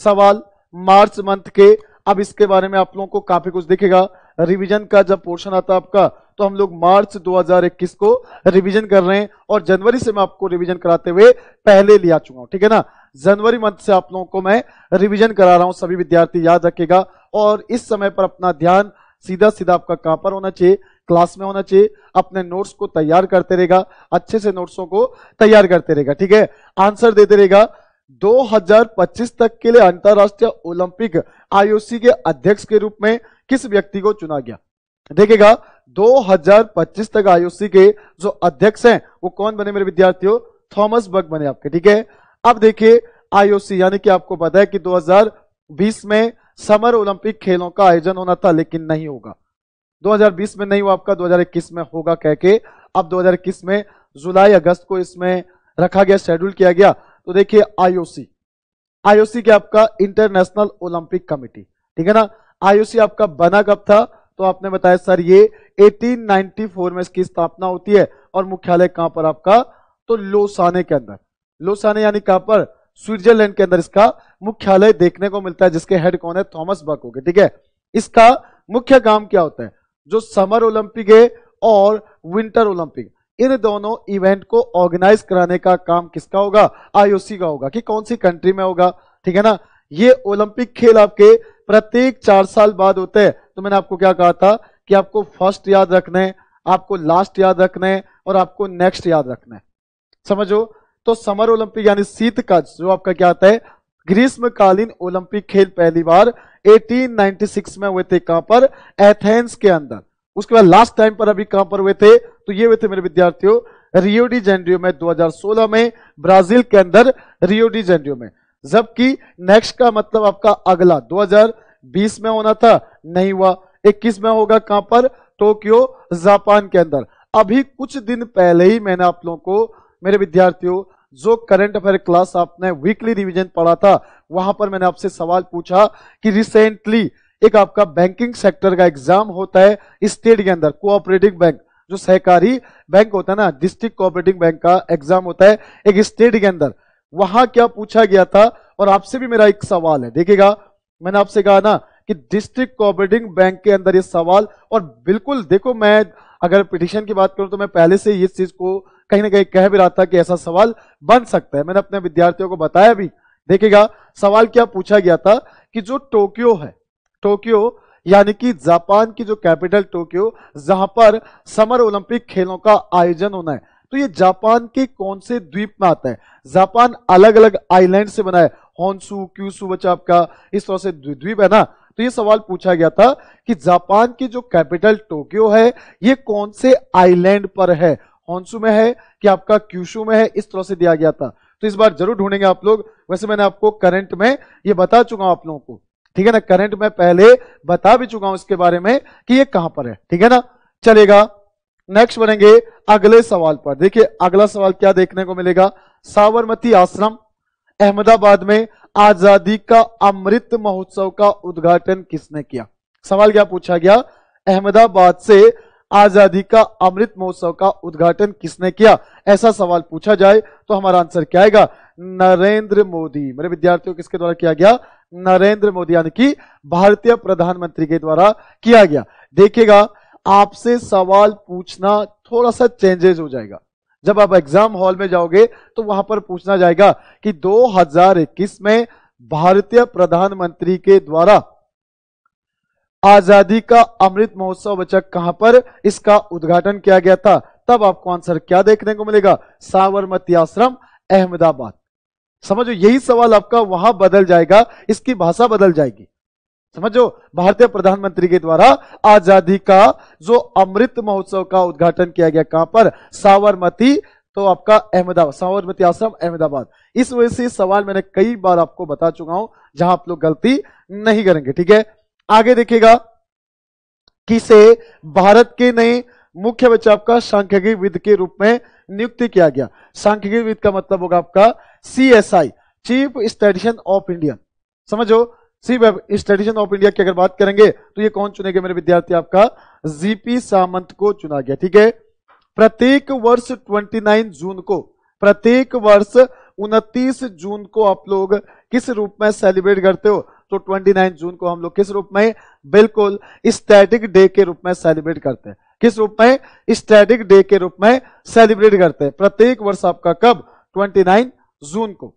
सवाल मार्च मंथ के अब इसके बारे में आप लोगों को काफी कुछ दिखेगा रिवीजन का जब पोर्शन आता है आपका तो हम लोग मार्च 2021 को रिवीजन कर रहे हैं और जनवरी से मैं आपको रिवीजन कराते हुए पहले लिया चुका हूं ठीक है ना जनवरी मंथ से आप लोगों को मैं रिवीजन करा रहा हूं सभी विद्यार्थी याद रखेगा और इस समय पर अपना ध्यान सीधा सीधा आपका कहां पर होना चाहिए क्लास में होना चाहिए अपने नोट्स को तैयार करते रहेगा अच्छे से नोट्सों को तैयार करते रहेगा ठीक है आंसर देते रहेगा 2025 तक के लिए अंतरराष्ट्रीय ओलंपिक आईओसी के अध्यक्ष के रूप में किस व्यक्ति को चुना गया देखेगा 2025 तक आईओसी के जो अध्यक्ष हैं वो कौन बने मेरे विद्यार्थियों थॉमस बग बने आपके ठीक है अब देखिए आईओसी यानी कि आपको पता है कि 2020 में समर ओलंपिक खेलों का आयोजन होना था लेकिन नहीं होगा 2020 में नहीं हुआ आपका 2021 में होगा कह के अब 2021 में जुलाई अगस्त को इसमें रखा गया शेड्यूल किया गया तो देखिए आईओसी आईओसी के आपका इंटरनेशनल ओलंपिक कमेटी ठीक है ना आईओसी आपका बना कब था तो आपने बताया सर ये 1894 में इसकी स्थापना होती है और मुख्यालय कहां पर आपका तो लोसाने के अंदर लोसाने यानी कहां पर स्विट्जरलैंड के अंदर इसका मुख्यालय देखने को मिलता है जिसके हेड कौन है थॉमस बक हो गए ठीक है इसका मुख्य काम क्या होता है जो समर ओलंपिक है और विंटर ओलंपिक इन दोनों इवेंट को ऑर्गेनाइज कराने का काम किसका होगा आईओसी का होगा कि कौन सी कंट्री में होगा ठीक है ना ये ओलंपिक खेल आपके प्रत्येक चार साल बाद होते हैं तो मैंने आपको क्या कहा था कि आपको फर्स्ट याद रखना है आपको लास्ट याद रखना है और आपको नेक्स्ट याद रखना है समझो तो समर ओलंपिक यानी शीत का जो आपका क्या आता है ग्रीष्मकालीन ओलंपिक खेल पहली बार 1896 में हुए थे कहां पर एथेंस के अंदर उसके बाद लास्ट टाइम पर अभी कहां पर हुए थे तो ये हुए थे मेरे विद्यार्थियों रियो डी जेंड्रियो में 2016 में ब्राजील के अंदर रियो डी जेंड्रियो में जबकि नेक्स्ट का मतलब आपका अगला 2020 में होना था नहीं हुआ 21 में होगा कहां पर टोक्यो जापान के अंदर अभी कुछ दिन पहले ही मैंने आप लोगों को मेरे विद्यार्थियों जो करंट अफेयर क्लास आपने वीकली रिवीजन पढ़ा था वहां पर मैंने आपसे सवाल पूछा कि रिसेंटली एक आपका बैंकिंग सेक्टर का एग्जाम होता है स्टेट के अंदर कोऑपरेटिव बैंक जो सहकारी बैंक होता है ना डिस्ट्रिक्ट कोऑपरेटिव बैंक का एग्जाम होता है एक स्टेट के अंदर वहां क्या पूछा गया था और आपसे भी मेरा एक सवाल है देखिएगा मैंने आपसे कहा ना कि डिस्ट्रिक्ट कोऑपरेटिव बैंक के अंदर ये सवाल और बिल्कुल देखो मैं अगर पिटिशन की बात करूं तो मैं पहले से इस चीज को कहीं ना कहीं कह भी रहा था कि ऐसा सवाल बन सकता है मैंने अपने विद्यार्थियों को बताया भी देखिएगा सवाल क्या पूछा गया था कि जो टोक्यो है टोक्यो यानी कि जापान की जो कैपिटल टोक्यो जहां पर समर ओलंपिक खेलों का आयोजन होना है तो ये जापान के कौन से द्वीप में आता है जापान अलग अलग आइलैंड से बना है हॉन्सू क्यूसू बचा आपका इस तरह से द्वीप है ना तो ये सवाल पूछा गया था कि जापान की जो कैपिटल टोक्यो है ये कौन से आइलैंड पर है हॉन्सू में है कि आपका क्यूशू में है इस तरह से दिया गया था तो इस बार जरूर ढूंढेंगे आप लोग वैसे मैंने आपको करंट में ये बता चुका हूं आप लोगों को ठीक है ना करंट में पहले बता भी चुका हूं इसके बारे में कि ये कहां पर है ठीक है ना चलेगा नेक्स्ट बनेंगे अगले सवाल पर देखिए अगला सवाल क्या देखने को मिलेगा साबरमती आश्रम अहमदाबाद में आजादी का अमृत महोत्सव का उद्घाटन किसने किया सवाल क्या पूछा गया अहमदाबाद से आजादी का अमृत महोत्सव का उद्घाटन किसने किया ऐसा सवाल पूछा जाए तो हमारा आंसर क्या आएगा नरेंद्र मोदी मेरे विद्यार्थियों किसके द्वारा किया गया नरेंद्र मोदी यानी कि भारतीय प्रधानमंत्री के द्वारा किया गया देखिएगा आपसे सवाल पूछना थोड़ा सा चेंजेस हो जाएगा जब आप एग्जाम हॉल में जाओगे तो वहां पर पूछना जाएगा कि 2021 में भारतीय प्रधानमंत्री के द्वारा आजादी का अमृत महोत्सव बचक कहां पर इसका उद्घाटन किया गया था तब आपको आंसर क्या देखने को मिलेगा साबरमती आश्रम अहमदाबाद समझो यही सवाल आपका वहां बदल जाएगा इसकी भाषा बदल जाएगी समझो भारतीय प्रधानमंत्री के द्वारा आजादी का जो अमृत महोत्सव का उद्घाटन किया गया कहां पर साबरमती तो आपका अहमदाबाद साबरमती आश्रम अहमदाबाद इस वजह से सवाल मैंने कई बार आपको बता चुका हूं जहां आप लोग गलती नहीं करेंगे ठीक है आगे देखिएगा किसे भारत के नए मुख्य बच्चा आपका सांख्यिकी विद के रूप में नियुक्त किया गया सांख्यिकी विद का मतलब होगा आपका C S I chief statistician of India समझो C web statistician of India की अगर बात करेंगे तो ये कौन चुने गए मेरे विद्यार्थी आपका जीपी सामंत को चुना गया ठीक है प्रत्येक वर्ष 29 जून को प्रत्येक वर्ष 29 जून को आप लोग किस रूप में सेलिब्रेट करते हो तो 29 जून को हम लोग किस रूप में बिल्कुल स्टैटिक डे के रूप में सेलिब्रेट करते हैं किस रूप में स्टैटिक डे के रूप में सेलिब्रेट करते हैं प्रत्येक वर्ष आपका कब 29 जून को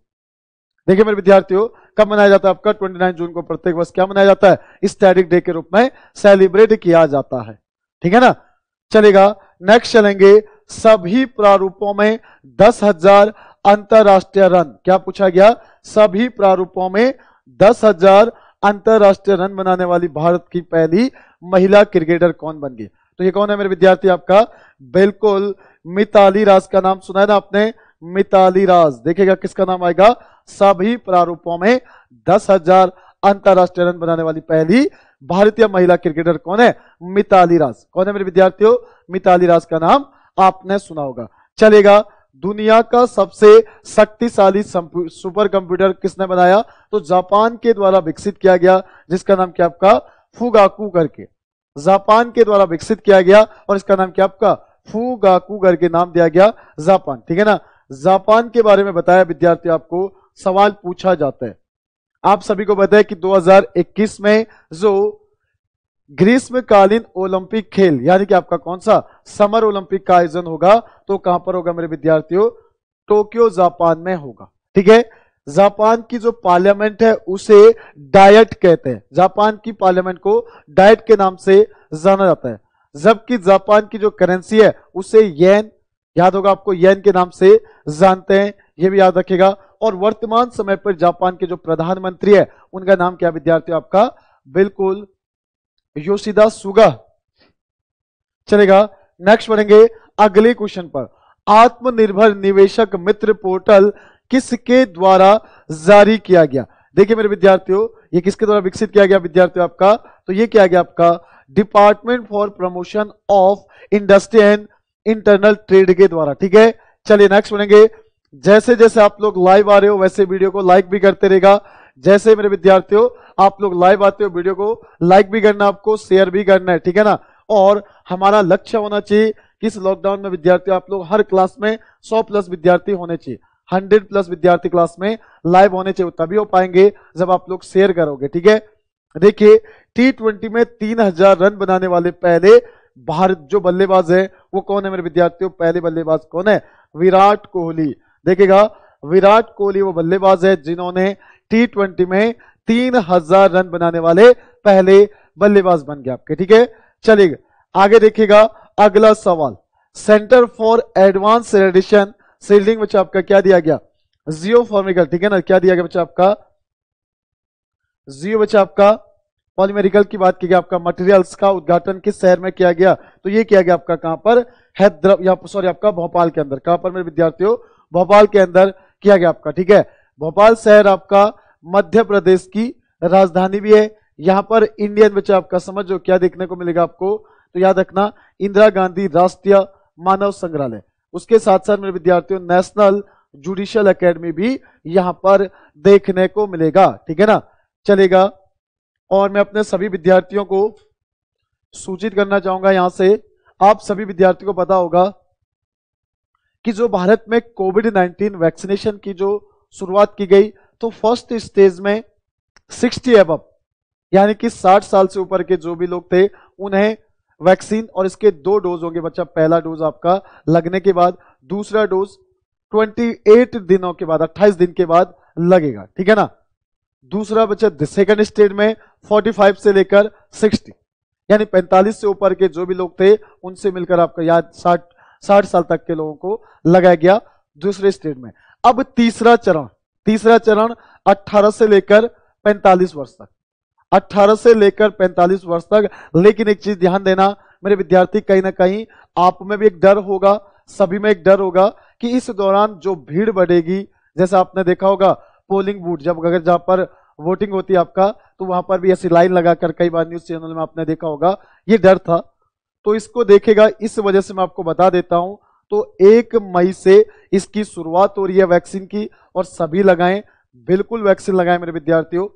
देखिए मेरे विद्यार्थियों कब मनाया जाता है आपका 29 जून को प्रत्येक वर्ष क्या मनाया जाता है स्टैटिक डे के रूप में सेलिब्रेट किया जाता है ठीक है ना चलेगा नेक्स्ट चलेंगे सभी प्रारूपों में दस हजार अंतरराष्ट्रीय रन क्या पूछा गया सभी प्रारूपों में दस हजार अंतरराष्ट्रीय रन बनाने वाली भारत की पहली महिला क्रिकेटर कौन बन गई तो ये कौन है मेरे विद्यार्थी आपका बिल्कुल मिताली राज का नाम सुना है ना आपने मिताली राज देखेगा किसका नाम आएगा सभी प्रारूपों में दस हजार अंतरराष्ट्रीय रन बनाने वाली पहली भारतीय महिला क्रिकेटर कौन है मिताली राज कौन है मेरे विद्यार्थियों मिताली राज का नाम आपने सुना होगा चलेगा दुनिया का सबसे शक्तिशाली सुपर कंप्यूटर किसने बनाया तो जापान के द्वारा विकसित किया गया जिसका नाम क्या आपका फुगाकू करके जापान के द्वारा विकसित किया गया और इसका नाम क्या आपका फुगाकू करके नाम दिया गया जापान ठीक है ना जापान के बारे में बताया विद्यार्थी आपको सवाल पूछा जाता है आप सभी को बताया कि 2021 में जो ग्रीष्मकालीन ओलंपिक खेल यानी कि आपका कौन सा समर ओलंपिक का आयोजन होगा तो कहां पर होगा मेरे विद्यार्थियों टोक्यो जापान में होगा ठीक है जापान की जो पार्लियामेंट है उसे डायट कहते हैं जापान की पार्लियामेंट को डायट के नाम से जाना जाता है जबकि जापान की जो करेंसी है उसे येन याद होगा आपको येन के नाम से जानते हैं ये भी याद रखेगा और वर्तमान समय पर जापान के जो प्रधानमंत्री है उनका नाम क्या विद्यार्थी आपका बिल्कुल योशिदा सुगा चलेगा नेक्स्ट बढ़ेंगे अगले क्वेश्चन पर आत्मनिर्भर निवेशक मित्र पोर्टल किसके द्वारा जारी किया गया देखिए मेरे विद्यार्थियों ये किसके द्वारा विकसित किया गया विद्यार्थियों आपका तो ये किया गया आपका department for promotion of industry and internal trade के द्वारा ठीक है चलिए नेक्स्ट बनेंगे जैसे जैसे आप लोग लाइव आ रहे हो वैसे वीडियो को लाइक भी करते रहेगा जैसे मेरे विद्यार्थियों आप लोग लाइव आते हो वीडियो को लाइक भी करना आपको शेयर भी करना है ठीक है ना और हमारा लक्ष्य होना चाहिए कि इस लॉकडाउन में विद्यार्थी आप लोग हर क्लास में 100 प्लस विद्यार्थी होने चाहिए 100 प्लस विद्यार्थी क्लास में लाइव होने चाहिए तभी हो पाएंगे जब आप लोग शेयर करोगे ठीक है देखिए टी ट्वेंटी में तीन हजार रन बनाने वाले पहले भारत जो बल्लेबाज है वो कौन है मेरे विद्यार्थियों पहले बल्लेबाज कौन है विराट कोहली देखेगा विराट कोहली वो बल्लेबाज है जिन्होंने टी ट्वेंटी में तीन हजार रन बनाने वाले पहले बल्लेबाज बन गए आपके ठीक है चलिए आगे देखिएगा अगला सवाल centre for advance radiation shielding बच्चा आपका क्या दिया गया जियो फॉर्मिकल ठीक है ना क्या दिया गया बच्चा आपका जियो बच्चा आपका पॉलीमेरिकल की बात की गई आपका मटेरियल्स का उद्घाटन किस शहर में किया गया तो ये किया गया आपका कहां पर हैदराबाद सॉरी आपका भोपाल के अंदर कहां पर मेरे विद्यार्थियों भोपाल के अंदर किया गया आपका ठीक है भोपाल शहर आपका मध्य प्रदेश की राजधानी भी है यहां पर इंडियन बच्चे आपका समझो क्या देखने को मिलेगा आपको तो याद रखना इंदिरा गांधी राष्ट्रीय मानव संग्रहालय उसके साथ साथ मेरे विद्यार्थियों नेशनल जुडिशियल एकेडमी भी यहां पर देखने को मिलेगा ठीक है ना चलेगा और मैं अपने सभी विद्यार्थियों को सूचित करना चाहूंगा यहां से आप सभी विद्यार्थियों को पता होगा कि जो भारत में कोविड 19 वैक्सीनेशन की जो शुरुआत की गई तो फर्स्ट स्टेज में 60 एब यानी कि 60 साल से ऊपर के जो भी लोग थे उन्हें वैक्सीन और इसके दो डोज होंगे बच्चा पहला डोज आपका लगने के बाद दूसरा डोज 28 दिनों के बाद 28 दिन के बाद लगेगा ठीक है ना दूसरा बच्चा सेकंड स्टेज में 45 से लेकर 60 यानी 45 से ऊपर के जो भी लोग थे उनसे मिलकर आपका याद 60 साठ साल तक के लोगों को लगाया गया दूसरे स्टेज में अब तीसरा चरण तीसरा चरण 18 से लेकर 45 वर्ष तक 18 से लेकर 45 वर्ष तक लेकिन एक चीज ध्यान देना मेरे विद्यार्थी कहीं ना कहीं आप में भी एक डर होगा सभी में एक डर होगा कि इस दौरान जो भीड़ बढ़ेगी जैसे आपने देखा होगा पोलिंग बूथ जब अगर जहां पर वोटिंग होती है आपका तो वहां पर भी ऐसी लाइन लगाकर कई बार न्यूज चैनल में आपने देखा होगा ये डर था तो इसको देखेगा इस वजह से मैं आपको बता देता हूं तो एक मई से इसकी शुरुआत हो रही है वैक्सीन की और सभी लगाएं बिल्कुल वैक्सीन लगाएं मेरे विद्यार्थियों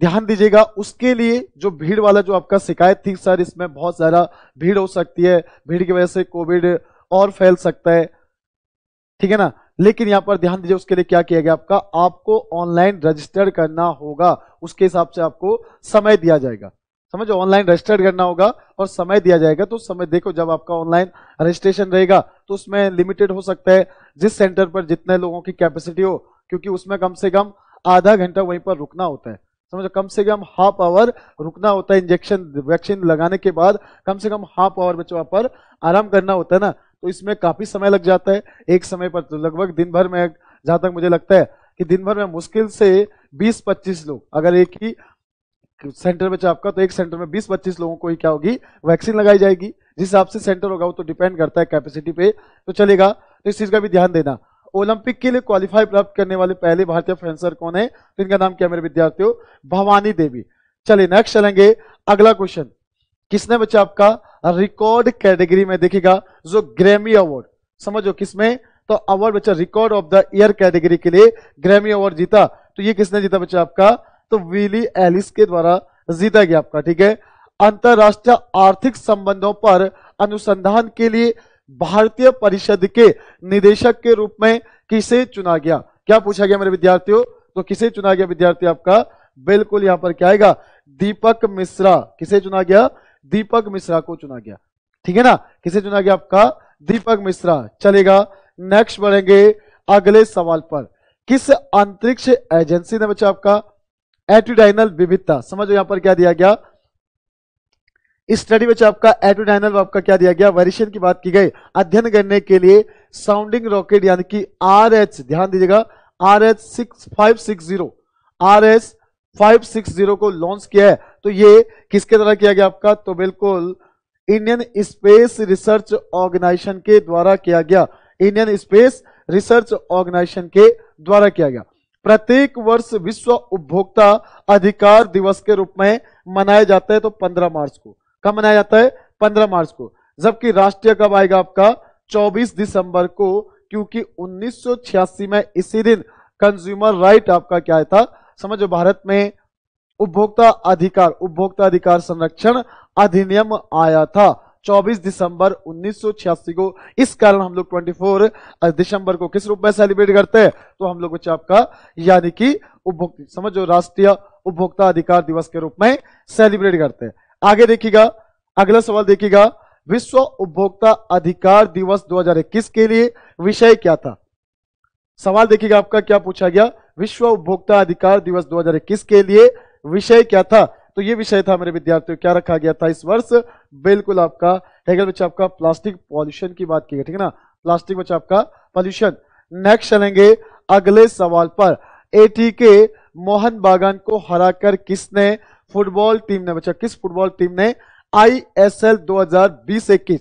ध्यान दीजिएगा उसके लिए जो भीड़ वाला जो आपका शिकायत थी सर इसमें बहुत ज्यादा भीड़ हो सकती है भीड़ की वजह से कोविड और फैल सकता है ठीक है ना लेकिन यहां पर ध्यान दीजिए उसके लिए क्या किया गया आपका आपको ऑनलाइन रजिस्टर करना होगा उसके हिसाब से आपको समय दिया जाएगा समझो ऑनलाइन रजिस्टर्ड करना होगा और समय दिया जाएगा तो समय देखो जब आपका ऑनलाइन रजिस्ट्रेशन रहेगा तो उसमें लिमिटेड हो सकता है जिस सेंटर पर जितने लोगों की कैपेसिटी हो क्योंकि उसमें कम से कम आधा घंटा वहीं पर रुकना होता है समझो कम से कम हाफ आवर रुकना होता है इंजेक्शन वैक्सीन लगाने के बाद कम से कम हाफ आवर बच्चों पर आराम करना होता है ना तो इसमें काफी समय लग जाता है एक समय पर तो लगभग दिन भर में जहां तक मुझे लगता है कि दिन भर में मुश्किल से 20-25 लोग अगर एक ही सेंटर में आपका तो एक सेंटर में 20-25 लोगों को ही क्या होगी वैक्सीन लगाई जाएगी जिस हिसाब से सेंटर होगा वो तो डिपेंड करता है कैपेसिटी पे तो चलेगा तो इस चीज का भी ध्यान देना ओलंपिक के लिए क्वालिफाई प्राप्त करने वाले पहले भारतीय फेंसर कौन है तो इनका नाम क्या मेरे विद्यार्थियों भवानी देवी चलिए नेक्स्ट चलेंगे अगला क्वेश्चन किसने बच्चा आपका रिकॉर्ड कैटेगरी में देखेगा जो ग्रेमी अवार्ड समझो किसमें तो अवार्ड बच्चा record of the year category के लिए ग्रेमी अवार्ड जीता तो ये किसने जीता बच्चा आपका तो विली एलिस के द्वारा जीता गया आपका ठीक है अंतरराष्ट्रीय आर्थिक संबंधों पर अनुसंधान के लिए भारतीय परिषद के निदेशक के रूप में किसे चुना गया क्या पूछा गया मेरे विद्यार्थियों तो किसे चुना गया विद्यार्थी आपका बिल्कुल यहां पर क्या आएगा दीपक मिश्रा किसे चुना गया दीपक मिश्रा को चुना गया ठीक है ना किसे चुना गया आपका दीपक मिश्रा चलेगा नेक्स्ट बढ़ेंगे अगले सवाल पर किस अंतरिक्ष एजेंसी ने बचा आपका एटुडाइनल विविधता समझो यहां पर क्या दिया गया इस स्टडी में आपका एटोडाइनल आपका क्या दिया गया वेरिएशन की बात की गई अध्ययन करने के लिए साउंडिंग रॉकेट यानी कि आर एच ध्यान दीजिएगा R H six five six zero R H five six zero को लॉन्च किया है तो ये किसके द्वारा किया गया आपका तो बिल्कुल इंडियन स्पेस रिसर्च ऑर्गेनाइजेशन के द्वारा किया गया इंडियन स्पेस रिसर्च ऑर्गेनाइजेशन के द्वारा किया गया प्रत्येक वर्ष विश्व उपभोक्ता अधिकार दिवस के रूप में मनाया जाता है तो 15 मार्च को कब मनाया जाता है 15 मार्च को जबकि राष्ट्रीय कब आएगा आपका 24 दिसंबर को क्योंकि 1986 में इसी दिन कंज्यूमर राइट आपका क्या था समझो भारत में उपभोक्ता अधिकार उपभोक्ता अधिकार संरक्षण अधिनियम आया था 24 दिसंबर 1986 को इस कारण हम लोग 24 दिसंबर को किस रूप में सेलिब्रेट करते हैं तो हम लोग आपका यानी कि उपभोक्ता समझो राष्ट्रीय उपभोक्ता अधिकार दिवस के रूप में सेलिब्रेट करते हैं आगे देखिएगा अगला सवाल देखिएगा विश्व उपभोक्ता अधिकार दिवस 2021 के लिए विषय क्या था सवाल देखिएगा आपका क्या पूछा गया विश्व उपभोक्ता अधिकार दिवस 2021 के लिए विषय क्या था तो ये विषय था मेरे विद्यार्थियों क्या रखा गया था इस वर्ष बिल्कुल आपका हेगल बच्चा आपका प्लास्टिक पॉल्यूशन की बात की गई ठीक है ना प्लास्टिक बच्चा आपका पॉल्यूशन नेक्स्ट चलेंगे अगले सवाल पर एटी के मोहन बागान को हराकर किसने फुटबॉल टीम ने बच्चा किस फुटबॉल टीम ने आई एस एल दो हजार बीस इक्कीस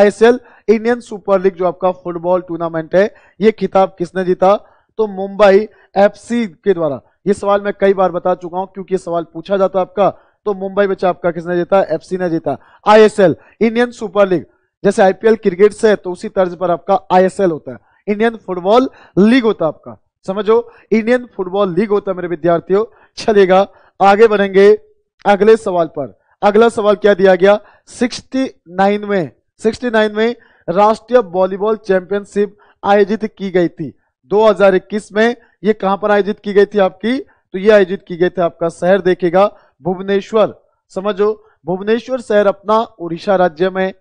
I S L Indian super league जो आपका फुटबॉल टूर्नामेंट है ये खिताब किसने जीता तो मुंबई एफसी के द्वारा ये सवाल मैं कई बार बता चुका हूं क्योंकि ये सवाल पूछा जाता आपका तो मुंबई में आपका किसने जीता सी ने जीता आईएसएल इंडियन सुपर लीग जैसे आईपीएल क्रिकेट से है तो उसी तर्ज पर आपका आईएसएल होता है इंडियन फुटबॉल लीग होता आपका समझो इंडियन फुटबॉल लीग होता मेरे विद्यार्थियों चलेगा आगे बढ़ेंगे अगले सवाल पर अगला सवाल क्या दिया गया 69 में 69 में राष्ट्रीय वॉलीबॉल चैंपियनशिप आयोजित की गई थी 2021 में ये कहां पर आयोजित की गई थी आपकी तो ये आयोजित की गई थी आपका शहर देखेगा भुवनेश्वर समझो भुवनेश्वर शहर अपना उड़ीसा राज्य में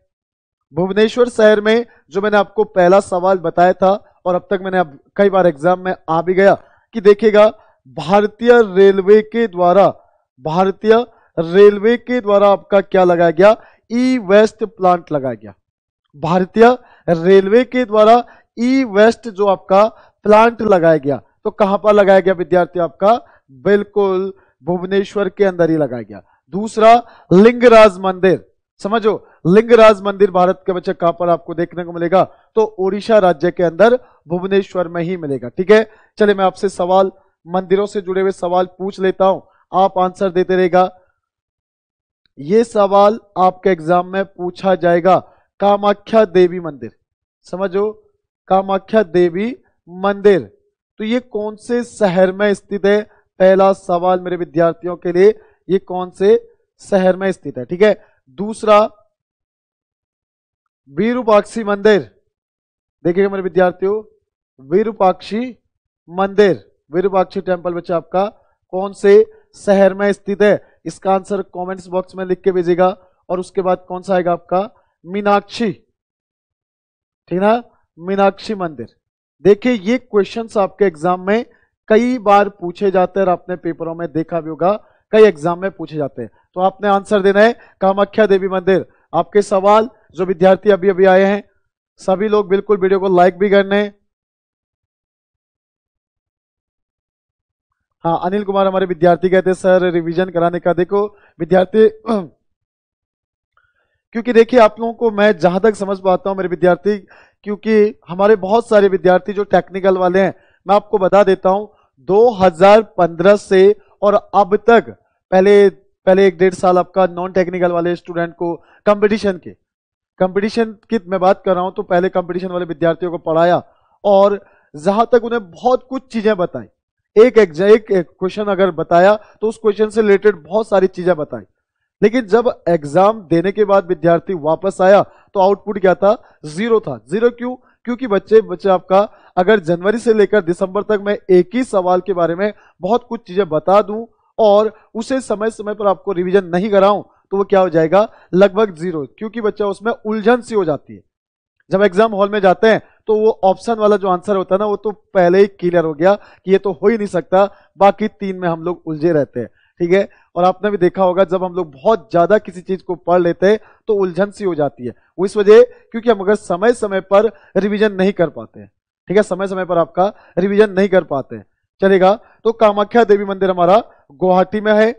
भुवनेश्वर शहर में जो मैंने आपको पहला सवाल बताया था और अब तक मैंने अब कई बार एग्जाम में आ भी गया कि देखेगा भारतीय रेलवे के द्वारा भारतीय रेलवे के द्वारा आपका क्या लगाया गया ई वेस्ट प्लांट लगाया गया भारतीय रेलवे के द्वारा ई वेस्ट जो आपका प्लांट लगाया गया तो कहां पर लगाया गया विद्यार्थी आपका बिल्कुल भुवनेश्वर के अंदर ही लगाया गया दूसरा लिंगराज मंदिर समझो लिंगराज मंदिर भारत के बच्चे कहां पर आपको देखने को मिलेगा तो ओडिशा राज्य के अंदर भुवनेश्वर में ही मिलेगा ठीक है चले मैं आपसे सवाल मंदिरों से जुड़े हुए सवाल पूछ लेता हूं आप आंसर देते रहेगा ये सवाल आपके एग्जाम में पूछा जाएगा कामाख्या देवी मंदिर समझो कामाख्या देवी मंदिर तो ये कौन से शहर में स्थित है पहला सवाल मेरे विद्यार्थियों के लिए ये कौन से शहर में स्थित है ठीक है दूसरा वीरूपाक्षी मंदिर देखिएगा मेरे विद्यार्थियों वीरूपाक्षी मंदिर वीरूपाक्षी टेम्पल बच्चे आपका कौन से शहर में स्थित है इसका आंसर कमेंट्स बॉक्स में लिख के भेजेगा और उसके बाद कौन सा आएगा आपका मीनाक्षी ठीक ना मीनाक्षी मंदिर देखिए ये क्वेश्चंस आपके एग्जाम में कई बार पूछे जाते हैं और आपने पेपरों में देखा भी होगा कई एग्जाम में पूछे जाते हैं तो आपने आंसर देना है कामाख्या देवी मंदिर आपके सवाल जो विद्यार्थी अभी अभी आए हैं सभी लोग बिल्कुल वीडियो को लाइक भी करने हाँ अनिल कुमार हमारे विद्यार्थी कहते हैं सर रिवीजन कराने का देखो विद्यार्थी क्योंकि देखिए आप लोगों को मैं जहां तक समझ पाता हूं मेरे विद्यार्थी क्योंकि हमारे बहुत सारे विद्यार्थी जो टेक्निकल वाले हैं मैं आपको बता देता हूं 2015 से और अब तक पहले पहले एक डेढ़ साल आपका नॉन टेक्निकल वाले स्टूडेंट को कंपटीशन के कंपटीशन की मैं बात कर रहा हूं तो पहले कंपटीशन वाले विद्यार्थियों को पढ़ाया और जहां तक उन्हें बहुत कुछ चीजें बताई एक एक क्वेश्चन अगर बताया तो उस क्वेश्चन से रिलेटेड बहुत सारी चीजें बताई लेकिन जब एग्जाम देने के बाद विद्यार्थी वापस आया तो आउटपुट क्या था जीरो था जीरो क्यों क्योंकि बच्चे बच्चे आपका अगर जनवरी से लेकर दिसंबर तक मैं एक ही सवाल के बारे में बहुत कुछ चीजें बता दू और उसे समय समय पर आपको रिविजन नहीं कराऊं तो वो क्या हो जाएगा लगभग जीरो क्योंकि बच्चा उसमें उलझन सी हो जाती है जब एग्जाम हॉल में जाते हैं तो वो ऑप्शन वाला जो आंसर होता है ना वो तो पहले ही क्लियर हो गया कि ये तो हो ही नहीं सकता बाकी तीन में हम लोग उलझे रहते हैं ठीक है और आपने भी देखा होगा जब हम लोग बहुत ज्यादा किसी चीज को पढ़ लेते हैं तो उलझन सी हो जाती है वो इस वजह क्योंकि हम अगर समय समय पर रिविजन नहीं कर पाते हैं ठीक है समय समय पर आपका रिविजन नहीं कर पाते हैं चलेगा तो कामाख्या देवी मंदिर हमारा गुवाहाटी में है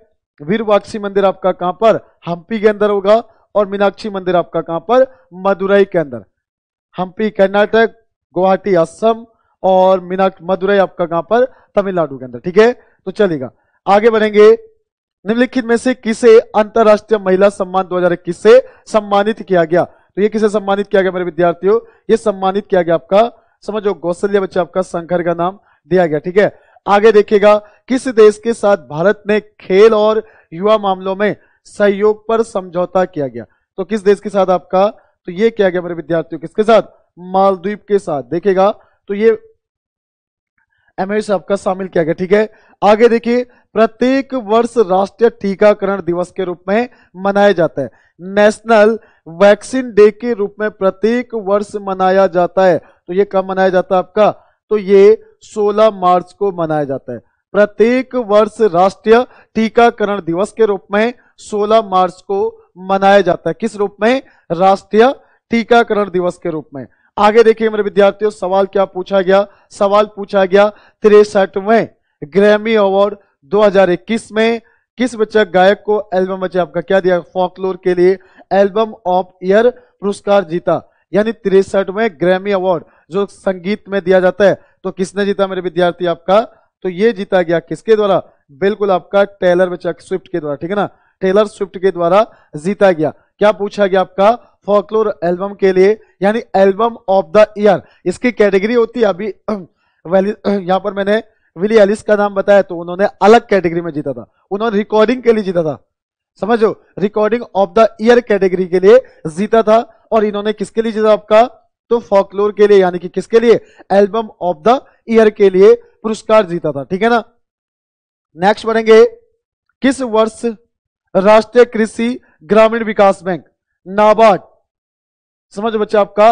वीरवाक्षी मंदिर आपका कहां पर हम्पी के अंदर होगा और मीनाक्षी मंदिर आपका कहां पर मदुरई के अंदर हम्पी कर्नाटक गुवाहाटी असम और मीनाक्ष मदुरई आपका कहां पर तमिलनाडु के अंदर ठीक है तो चलेगा आगे बढ़ेंगे निम्नलिखित में से किसे अंतरराष्ट्रीय महिला सम्मान 2021 से सम्मानित किया गया तो ये किसे सम्मानित किया गया मेरे विद्यार्थियों ये सम्मानित किया गया आपका समझो गौसल्य बच्चे आपका शंकर का नाम दिया गया ठीक है आगे देखिएगा किस देश के साथ भारत ने खेल और युवा मामलों में सहयोग पर समझौता किया गया तो किस देश के साथ आपका तो ये किया गया मेरे विद्यार्थियों किसके साथ मालदीव के साथ देखेगा तो ये एमएस आपका शामिल किया गया ठीक है आगे देखिए प्रत्येक वर्ष राष्ट्रीय टीकाकरण दिवस के रूप में मनाया जाता है नेशनल वैक्सीन डे के रूप में प्रत्येक वर्ष मनाया जाता है तो ये कब मनाया जाता है आपका तो ये 16 मार्च को मनाया जाता है प्रत्येक वर्ष राष्ट्रीय टीकाकरण दिवस के रूप में 16 मार्च को मनाया जाता है किस रूप में राष्ट्रीय टीकाकरण दिवस के रूप में आगे देखिए मेरे विद्यार्थियों सवाल क्या पूछा गया सवाल पूछा गया तिरसठवें ग्रैमी अवार्ड 2021 में किस बच्चा गायक को एल्बम बच्चे आपका क्या दिया फॉकलोर के लिए एल्बम ऑफ ईयर पुरस्कार जीता यानी तिरसठवें ग्रैमी अवार्ड जो संगीत में दिया जाता है तो किसने जीता मेरे विद्यार्थी आपका तो ये जीता गया किसके द्वारा बिल्कुल आपका टेलर बच्चा स्विफ्ट के द्वारा ठीक है ना टेलर स्विफ्ट के द्वारा जीता गया क्या पूछा गया आपका फोकलोर एल्बम के लिए यानी एल्बम ऑफ द ईयर इसकी कैटेगरी होती है अभी यहाँ पर मैंने विली एलिस का नाम बताया तो उन्होंने अलग कैटेगरी में जीता था उन्होंने रिकॉर्डिंग के लिए जीता था समझो recording of the year category के लिए जीता था और इन्होंने किसके लिए जीता आपका तो फोकलोर के लिए यानी कि किसके लिए एल्बम ऑफ द ईयर के लिए पुरस्कार जीता था ठीक है ना नेक्स्ट बढ़ेंगे किस वर्ष राष्ट्रीय कृषि ग्रामीण विकास बैंक नाबार्ड समझ बच्चा आपका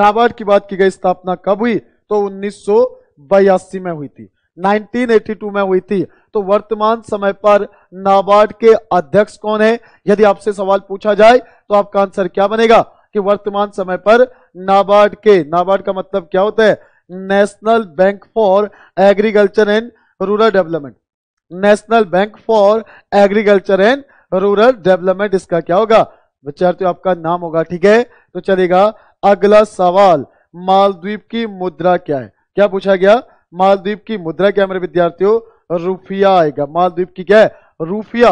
नाबार्ड की बात की गई स्थापना कब हुई तो उन्नीस में हुई थी 1982 में हुई थी तो वर्तमान समय पर नाबार्ड के अध्यक्ष कौन है यदि आपसे सवाल पूछा जाए तो आपका आंसर क्या बनेगा कि वर्तमान समय पर नाबार्ड के नाबार्ड का मतलब क्या होता है national bank for agriculture and rural development national bank for agriculture and rural development इसका क्या होगा विद्यार्थियों आपका नाम होगा ठीक है तो चलेगा अगला सवाल मालद्वीप की मुद्रा क्या है क्या पूछा गया मालद्वीप की मुद्रा क्या मेरे विद्यार्थियों रूफिया आएगा मालद्वीप की क्या है रूफिया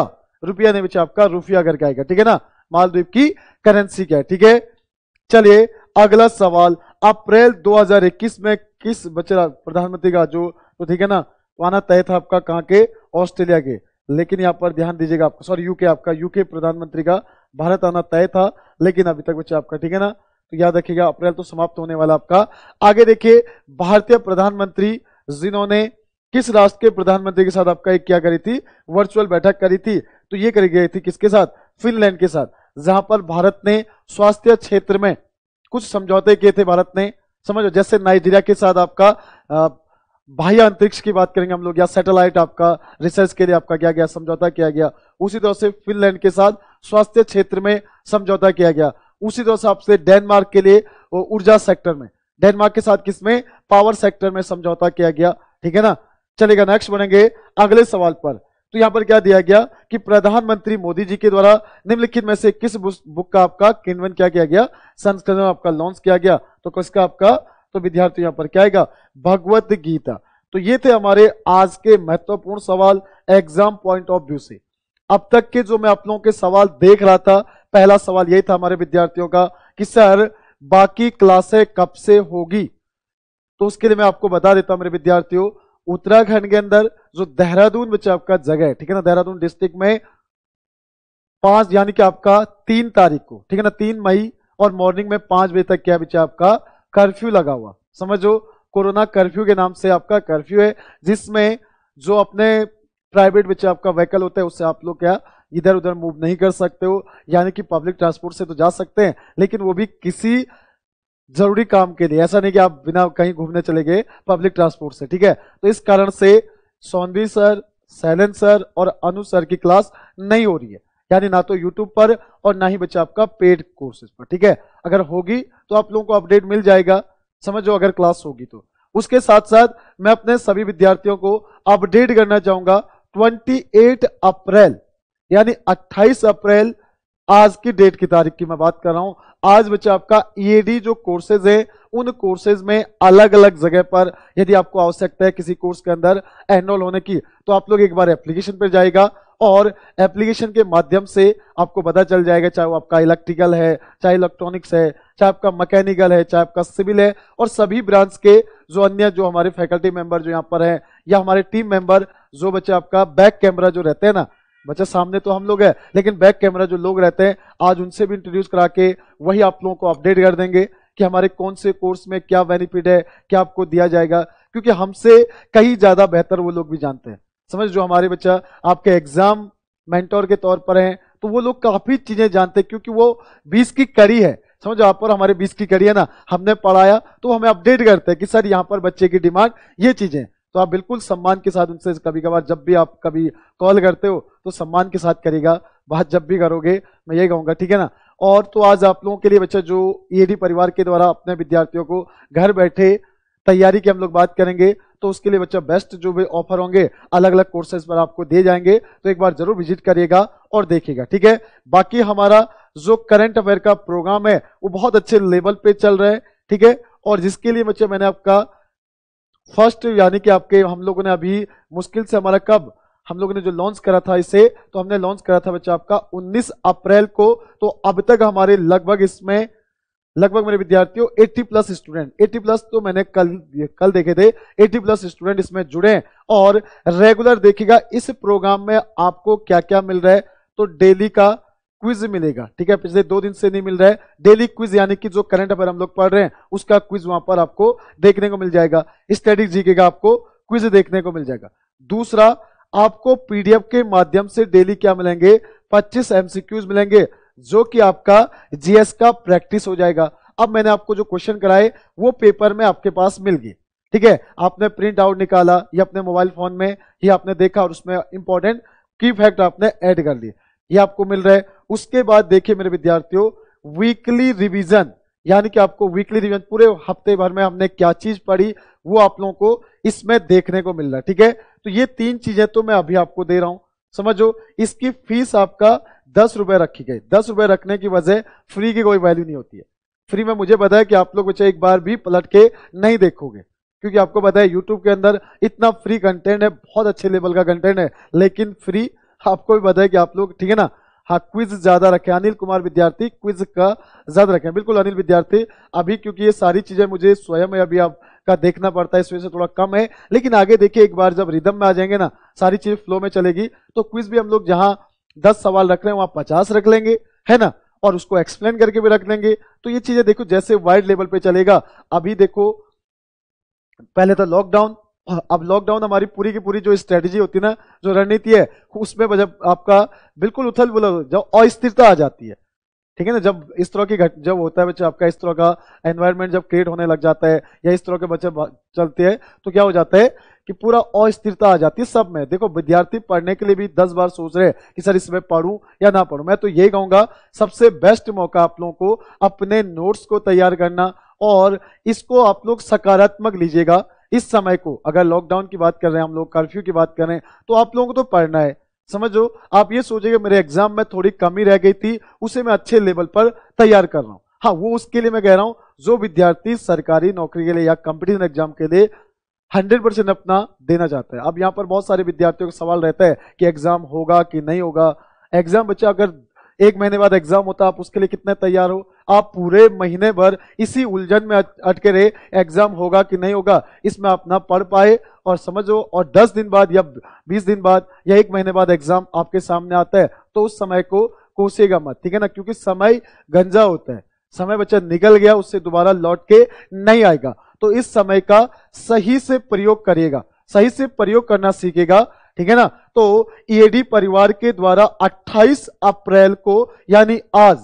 रुपया नहीं बचा आपका रूफिया करके आएगा ठीक है ना मालद्वीप की करेंसी क्या है ठीक है चलिए अगला सवाल अप्रैल 2021 में किस बचा प्रधानमंत्री का जो तो ठीक है ना तो आना तय था आपका कहां के ऑस्ट्रेलिया के लेकिन यहाँ पर ध्यान दीजिएगा आपका सॉरी यूके आपका यूके प्रधानमंत्री का भारत आना तय था लेकिन अभी तक बच्चे आपका ठीक है ना तो याद रखिएगा अप्रैल तो समाप्त होने वाला आपका आगे देखिए भारतीय प्रधानमंत्री जिन्होंने किस राष्ट्र के प्रधानमंत्री के साथ आपका एक क्या करी थी वर्चुअल बैठक करी थी तो ये करी गई थी किसके साथ फिनलैंड के साथ जहां पर भारत ने स्वास्थ्य क्षेत्र में कुछ समझौते किए थे भारत ने समझो जैसे नाइजीरिया के साथ आपका बाह्य अंतरिक्ष की बात करेंगे हम लोग या सैटेलाइट आपका रिसर्च के लिए आपका क्या गया समझौता किया गया उसी तरह से फिनलैंड के साथ स्वास्थ्य क्षेत्र में समझौता किया गया उसी तरह से आपसे डेनमार्क के लिए ऊर्जा सेक्टर में डेनमार्क के साथ किसमें पावर सेक्टर में समझौता किया गया ठीक है ना चलेगा नेक्स्ट बनेंगे अगले सवाल पर तो यहाँ पर क्या दिया गया कि प्रधानमंत्री मोदी जी के द्वारा निम्नलिखित में से किस बुक का आपका किन्वन क्या किया गया संस्करण आपका लॉन्च किया गया तो किसका आपका तो विद्यार्थी यहाँ पर क्या आएगा भगवत गीता तो ये थे हमारे आज के महत्वपूर्ण सवाल एग्जाम पॉइंट ऑफ व्यू से अब तक के जो मैं आप लोगों के सवाल देख रहा था पहला सवाल यही था हमारे विद्यार्थियों का कि सर बाकी क्लासें कब से होगी तो उसके लिए मैं आपको बता देता हूं मेरे विद्यार्थियों उत्तराखंड के अंदर जो देहरादून में आपका जगह है ठीक है ना देहरादून डिस्ट्रिक्ट में पांच यानी कि आपका तीन तारीख को ठीक है ना तीन मई और मॉर्निंग में पांच बजे तक क्या बीच आपका कर्फ्यू लगा हुआ समझो कोरोना कर्फ्यू के नाम से आपका कर्फ्यू है जिसमें जो अपने प्राइवेट बच्चे आपका व्हीकल होता है उससे आप लोग क्या इधर उधर मूव नहीं कर सकते हो यानी कि पब्लिक ट्रांसपोर्ट से तो जा सकते हैं लेकिन वो भी किसी जरूरी काम के लिए ऐसा नहीं कि आप बिना कहीं घूमने चले गए पब्लिक ट्रांसपोर्ट से ठीक है तो इस कारण से सोनवी सर सैलन सर और अनु सर की क्लास नहीं हो रही है यानी ना तो यूट्यूब पर और ना ही बच्चा आपका पेड कोर्सेज पर ठीक है अगर होगी तो आप लोगों को अपडेट मिल जाएगा समझो अगर क्लास होगी तो उसके साथ साथ मैं अपने सभी विद्यार्थियों को अपडेट करना चाहूंगा 28 अप्रैल यानी 28 अप्रैल आज की डेट की तारीख की मैं बात कर रहा हूं आज बच्चे आपका ईएडी e जो कोर्सेज है उन कोर्सेज में अलग अलग जगह पर यदि आपको आवश्यकता है किसी कोर्स के अंदर एनरोल होने की तो आप लोग एक बार एप्लीकेशन पर जाएगा और एप्लीकेशन के माध्यम से आपको पता चल जाएगा चाहे वो आपका इलेक्ट्रिकल है चाहे इलेक्ट्रॉनिक्स है चाहे आपका मैकेनिकल है चाहे आपका सिविल है और सभी ब्रांच के जो अन्य जो हमारे फैकल्टी मेंबर जो यहाँ पर हैं या हमारे टीम मेंबर जो बच्चे आपका बैक कैमरा जो रहते हैं ना बच्चा सामने तो हम लोग हैं लेकिन बैक कैमरा जो लोग रहते हैं आज उनसे भी इंट्रोड्यूस करा के वही आप लोगों को अपडेट कर देंगे कि हमारे कौन से कोर्स में क्या बेनिफिट है क्या आपको दिया जाएगा क्योंकि हमसे कहीं ज़्यादा बेहतर वो लोग भी जानते हैं समझ जो हमारे बच्चा आपके एग्जाम मेंटोर के तौर पर हैं तो वो लोग काफ़ी चीज़ें जानते हैं क्योंकि वो बीस की कड़ी है समझो आप पर हमारे बीच की कड़ी है ना हमने पढ़ाया तो हमें अपडेट करते हैं कि सर यहाँ पर बच्चे की डिमांड ये चीजें तो आप बिल्कुल सम्मान के साथ उनसे कभी कभार जब भी आप कभी कॉल करते हो तो सम्मान के साथ करेगा बात जब भी करोगे मैं यही कहूँगा ठीक है ना और तो आज आप लोगों के लिए बच्चा जो ईडी e परिवार के द्वारा अपने विद्यार्थियों को घर बैठे तैयारी की हम लोग बात करेंगे तो उसके लिए बच्चा बेस्ट जो भी ऑफर होंगे अलग अलग कोर्सेज पर आपको दिए जाएंगे तो एक बार जरूर विजिट करिएगा और देखिएगा ठीक है बाकी हमारा जो करंट अफेयर का प्रोग्राम है वो बहुत अच्छे लेवल पे चल रहा है ठीक है और जिसके लिए बच्चे मैंने आपका फर्स्ट यानी कि आपके हम लोगों ने अभी मुश्किल से हमारा कब हम लोगों ने जो लॉन्च करा था इसे तो हमने लॉन्च करा था बच्चा आपका 19 अप्रैल को तो अब तक हमारे लगभग इसमें लगभग मेरे विद्यार्थियों 80 प्लस स्टूडेंट 80 प्लस तो मैंने कल कल देखे थे 80 प्लस स्टूडेंट इसमें जुड़े हैं और रेगुलर देखिएगा इस प्रोग्राम में आपको क्या क्या मिल रहा है तो डेली का क्विज मिलेगा ठीक है पिछले दो दिन से नहीं मिल रहा है डेली क्विज यानी कि जो करंट अफेयर हम लोग पढ़ रहे हैं उसका क्विज वहां पर आपको देखने को मिल जाएगा स्टडी जीके का आपको क्विज देखने को मिल जाएगा दूसरा आपको पीडीएफ के माध्यम से डेली क्या मिलेंगे 25 एमसीक्यूज मिलेंगे जो कि आपका जीएस का प्रैक्टिस हो जाएगा अब मैंने आपको जो क्वेश्चन कराए वो पेपर में आपके पास मिल गए ठीक है आपने प्रिंट आउट निकाला या अपने मोबाइल फोन में ही आपने देखा और उसमें इंपॉर्टेंट की फैक्ट आपने ऐड कर लिए ये आपको मिल रहा है उसके बाद देखिए मेरे विद्यार्थियों वीकली रिवीजन यानी कि आपको वीकली रिवीजन पूरे हफ्ते भर में हमने क्या चीज पढ़ी वो आप लोगों को इसमें देखने को मिल रहा है ठीक है तो ये तीन चीजें तो मैं अभी आपको दे रहा हूं समझो इसकी फीस आपका दस रुपए रखी गई दस रुपए रखने की वजह फ्री की कोई वैल्यू नहीं होती है फ्री में मुझे पता है कि आप लोग बच्चे एक बार भी पलट के नहीं देखोगे क्योंकि आपको पता है यूट्यूब के अंदर इतना फ्री कंटेंट है बहुत अच्छे लेवल का कंटेंट है लेकिन फ्री आपको भी पता है कि आप लोग ठीक है ना हाँ क्विज ज्यादा रखें अनिल कुमार विद्यार्थी क्विज का ज्यादा रखें बिल्कुल अनिल विद्यार्थी अभी क्योंकि ये सारी चीजें मुझे स्वयं अभी आप का देखना पड़ता है इस वजह से थोड़ा कम है लेकिन आगे देखिए एक बार जब रिदम में आ जाएंगे ना सारी चीज फ्लो में चलेगी तो क्विज भी हम लोग जहां दस सवाल रख रहे हैं वहां पचास रख लेंगे है ना और उसको एक्सप्लेन करके भी रख लेंगे तो ये चीजें देखो जैसे वाइड लेवल पे चलेगा अभी देखो पहले था लॉकडाउन अब लॉकडाउन हमारी पूरी की पूरी जो स्ट्रेटजी होती है ना जो रणनीति है उसमें जब आपका बिल्कुल उथल बुल जब अस्थिरता आ जाती है ठीक है ना जब इस तरह की घट जब होता है बच्चे आपका इस तरह का एनवायरमेंट जब क्रिएट होने लग जाता है या इस तरह के बच्चे चलते हैं तो क्या हो जाता है कि पूरा अस्थिरता आ जाती है सब में देखो विद्यार्थी पढ़ने के लिए भी दस बार सोच रहे हैं कि सर इसमें पढ़ू या ना पढ़ू मैं तो यही कहूंगा सबसे बेस्ट मौका आप लोगों को अपने नोट्स को तैयार करना और इसको आप लोग सकारात्मक लीजिएगा इस समय को अगर लॉकडाउन की बात कर रहे हैं हम लोग कर्फ्यू की बात कर रहे हैं तो आप लोगों को तो पढ़ना है समझो आप ये सोचेंगे मेरे एग्जाम में थोड़ी कमी रह गई थी उसे मैं अच्छे लेवल पर तैयार कर रहा हूँ हाँ वो उसके लिए मैं कह रहा हूँ जो विद्यार्थी सरकारी नौकरी के लिए या कंपिटिशन एग्जाम के लिए हंड्रेड परसेंट अपना देना चाहता है अब यहाँ पर बहुत सारे विद्यार्थियों का सवाल रहता है कि एग्जाम होगा कि नहीं होगा एग्जाम बच्चा अगर एक महीने बाद एग्जाम होता आप उसके लिए कितने तैयार हो आप पूरे महीने भर इसी उलझन में अटके रहे एग्जाम होगा कि नहीं होगा इसमें आप ना पढ़ पाए और समझो और 10 दिन बाद या 20 दिन बाद या एक महीने बाद एग्जाम आपके सामने आता है तो उस समय को कोसेगा मत ठीक है ना क्योंकि समय गंजा होता है समय बच्चा निकल गया उससे दोबारा लौट के नहीं आएगा तो इस समय का सही से प्रयोग करिएगा सही से प्रयोग करना सीखेगा ठीक है ना तो ईडी e परिवार के द्वारा 28 अप्रैल को यानी आज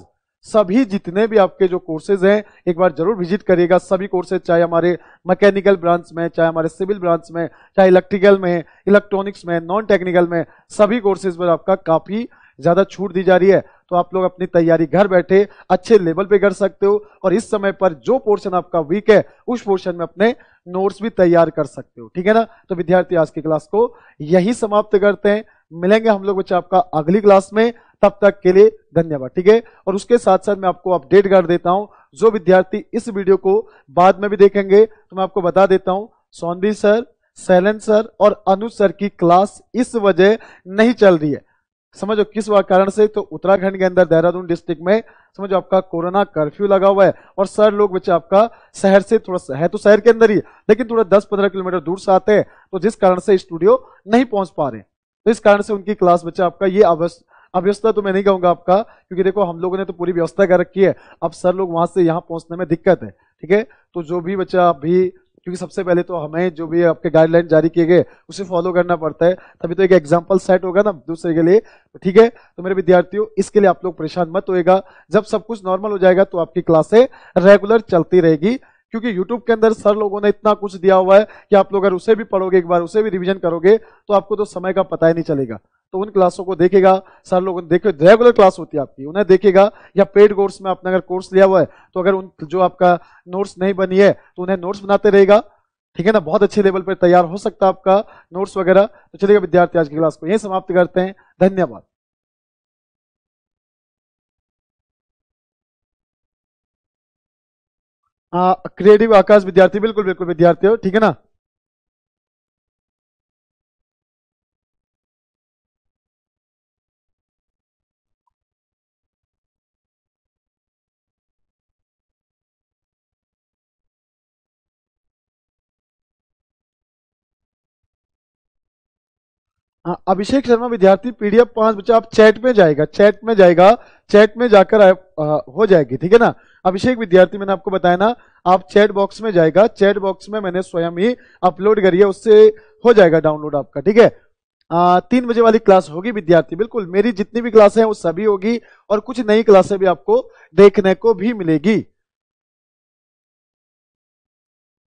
सभी जितने भी आपके जो कोर्सेज हैं एक बार जरूर विजिट करिएगा सभी कोर्सेज चाहे हमारे मैकेनिकल ब्रांच में चाहे हमारे सिविल ब्रांच में चाहे इलेक्ट्रिकल में इलेक्ट्रॉनिक्स में नॉन टेक्निकल में सभी कोर्सेज पर आपका काफी ज्यादा छूट दी जा रही है तो आप लोग अपनी तैयारी घर बैठे अच्छे लेवल पे कर सकते हो और इस समय पर जो पोर्शन आपका वीक है उस पोर्शन में अपने नोट्स भी तैयार कर सकते हो ठीक है ना तो विद्यार्थी आज की क्लास को यही समाप्त करते हैं मिलेंगे हम लोग बच्चे आपका अगली क्लास में तब तक के लिए धन्यवाद ठीक है और उसके साथ साथ मैं आपको अपडेट कर देता हूँ जो विद्यार्थी इस वीडियो को बाद में भी देखेंगे तो मैं आपको बता देता हूँ सौंदी सर सैलन सर और अनु सर की क्लास इस वजह नहीं चल रही है समझो किस कारण से तो उत्तराखंड के अंदर देहरादून डिस्ट्रिक्ट में समझो आपका कोरोना कर्फ्यू लगा हुआ है और सर लोग बच्चे आपका शहर से थोड़ा है तो शहर के अंदर ही लेकिन थोडा दस पंद्रह किलोमीटर दूर से आते हैं तो जिस कारण से स्टूडियो नहीं पहुंच पा रहे तो इस कारण से उनकी क्लास बच्चे आपका ये अव्यवस्था तो मैं नहीं कहूंगा आपका क्योंकि देखो हम लोगों ने तो पूरी व्यवस्था कर रखी है अब सर लोग वहां से यहाँ पहुंचने में दिक्कत है ठीक है तो जो भी बच्चा अभी क्योंकि सबसे पहले तो हमें जो भी आपके गाइडलाइन जारी किए गए उसे फॉलो करना पड़ता है तभी तो एक एग्जाम्पल सेट होगा ना दूसरे के लिए तो ठीक है तो मेरे विद्यार्थियों इसके लिए आप लोग परेशान मत होएगा जब सब कुछ नॉर्मल हो जाएगा तो आपकी क्लासे रेगुलर चलती रहेगी क्योंकि YouTube के अंदर सर लोगों ने इतना कुछ दिया हुआ है कि आप लोग अगर उसे भी पढ़ोगे एक बार उसे भी रिवीजन करोगे तो आपको तो समय का पता ही नहीं चलेगा तो उन क्लासों को देखेगा सर लोग देखे रेगुलर क्लास होती है आपकी उन्हें देखेगा या पेड कोर्स में आपने अगर कोर्स लिया हुआ है तो अगर उन जो आपका नोट्स नहीं बनी है तो उन्हें नोट्स बनाते रहेगा ठीक है ना बहुत अच्छे लेवल पर तैयार हो सकता है आपका नोट्स वगैरह तो चलेगा विद्यार्थी आज की क्लास को यही समाप्त करते हैं धन्यवाद क्रिएटिव आकाश विद्यार्थी बिल्कुल बिल्कुल विद्यार्थी हो ठीक है ना अभिषेक शर्मा विद्यार्थी पीडीएफ पांच बच्चा आप चैट में जाएगा चैट में जाएगा चैट में जाकर आ, हो जाएगी ठीक है ना अभिषेक विद्यार्थी मैंने आपको बताया ना आप चैट बॉक्स में जाएगा चैट बॉक्स में मैंने स्वयं ही अपलोड करी है उससे हो जाएगा डाउनलोड आपका ठीक है तीन बजे वाली क्लास होगी विद्यार्थी बिल्कुल मेरी जितनी भी क्लासे हैं वो सभी होगी और कुछ नई क्लासे भी आपको देखने को भी मिलेगी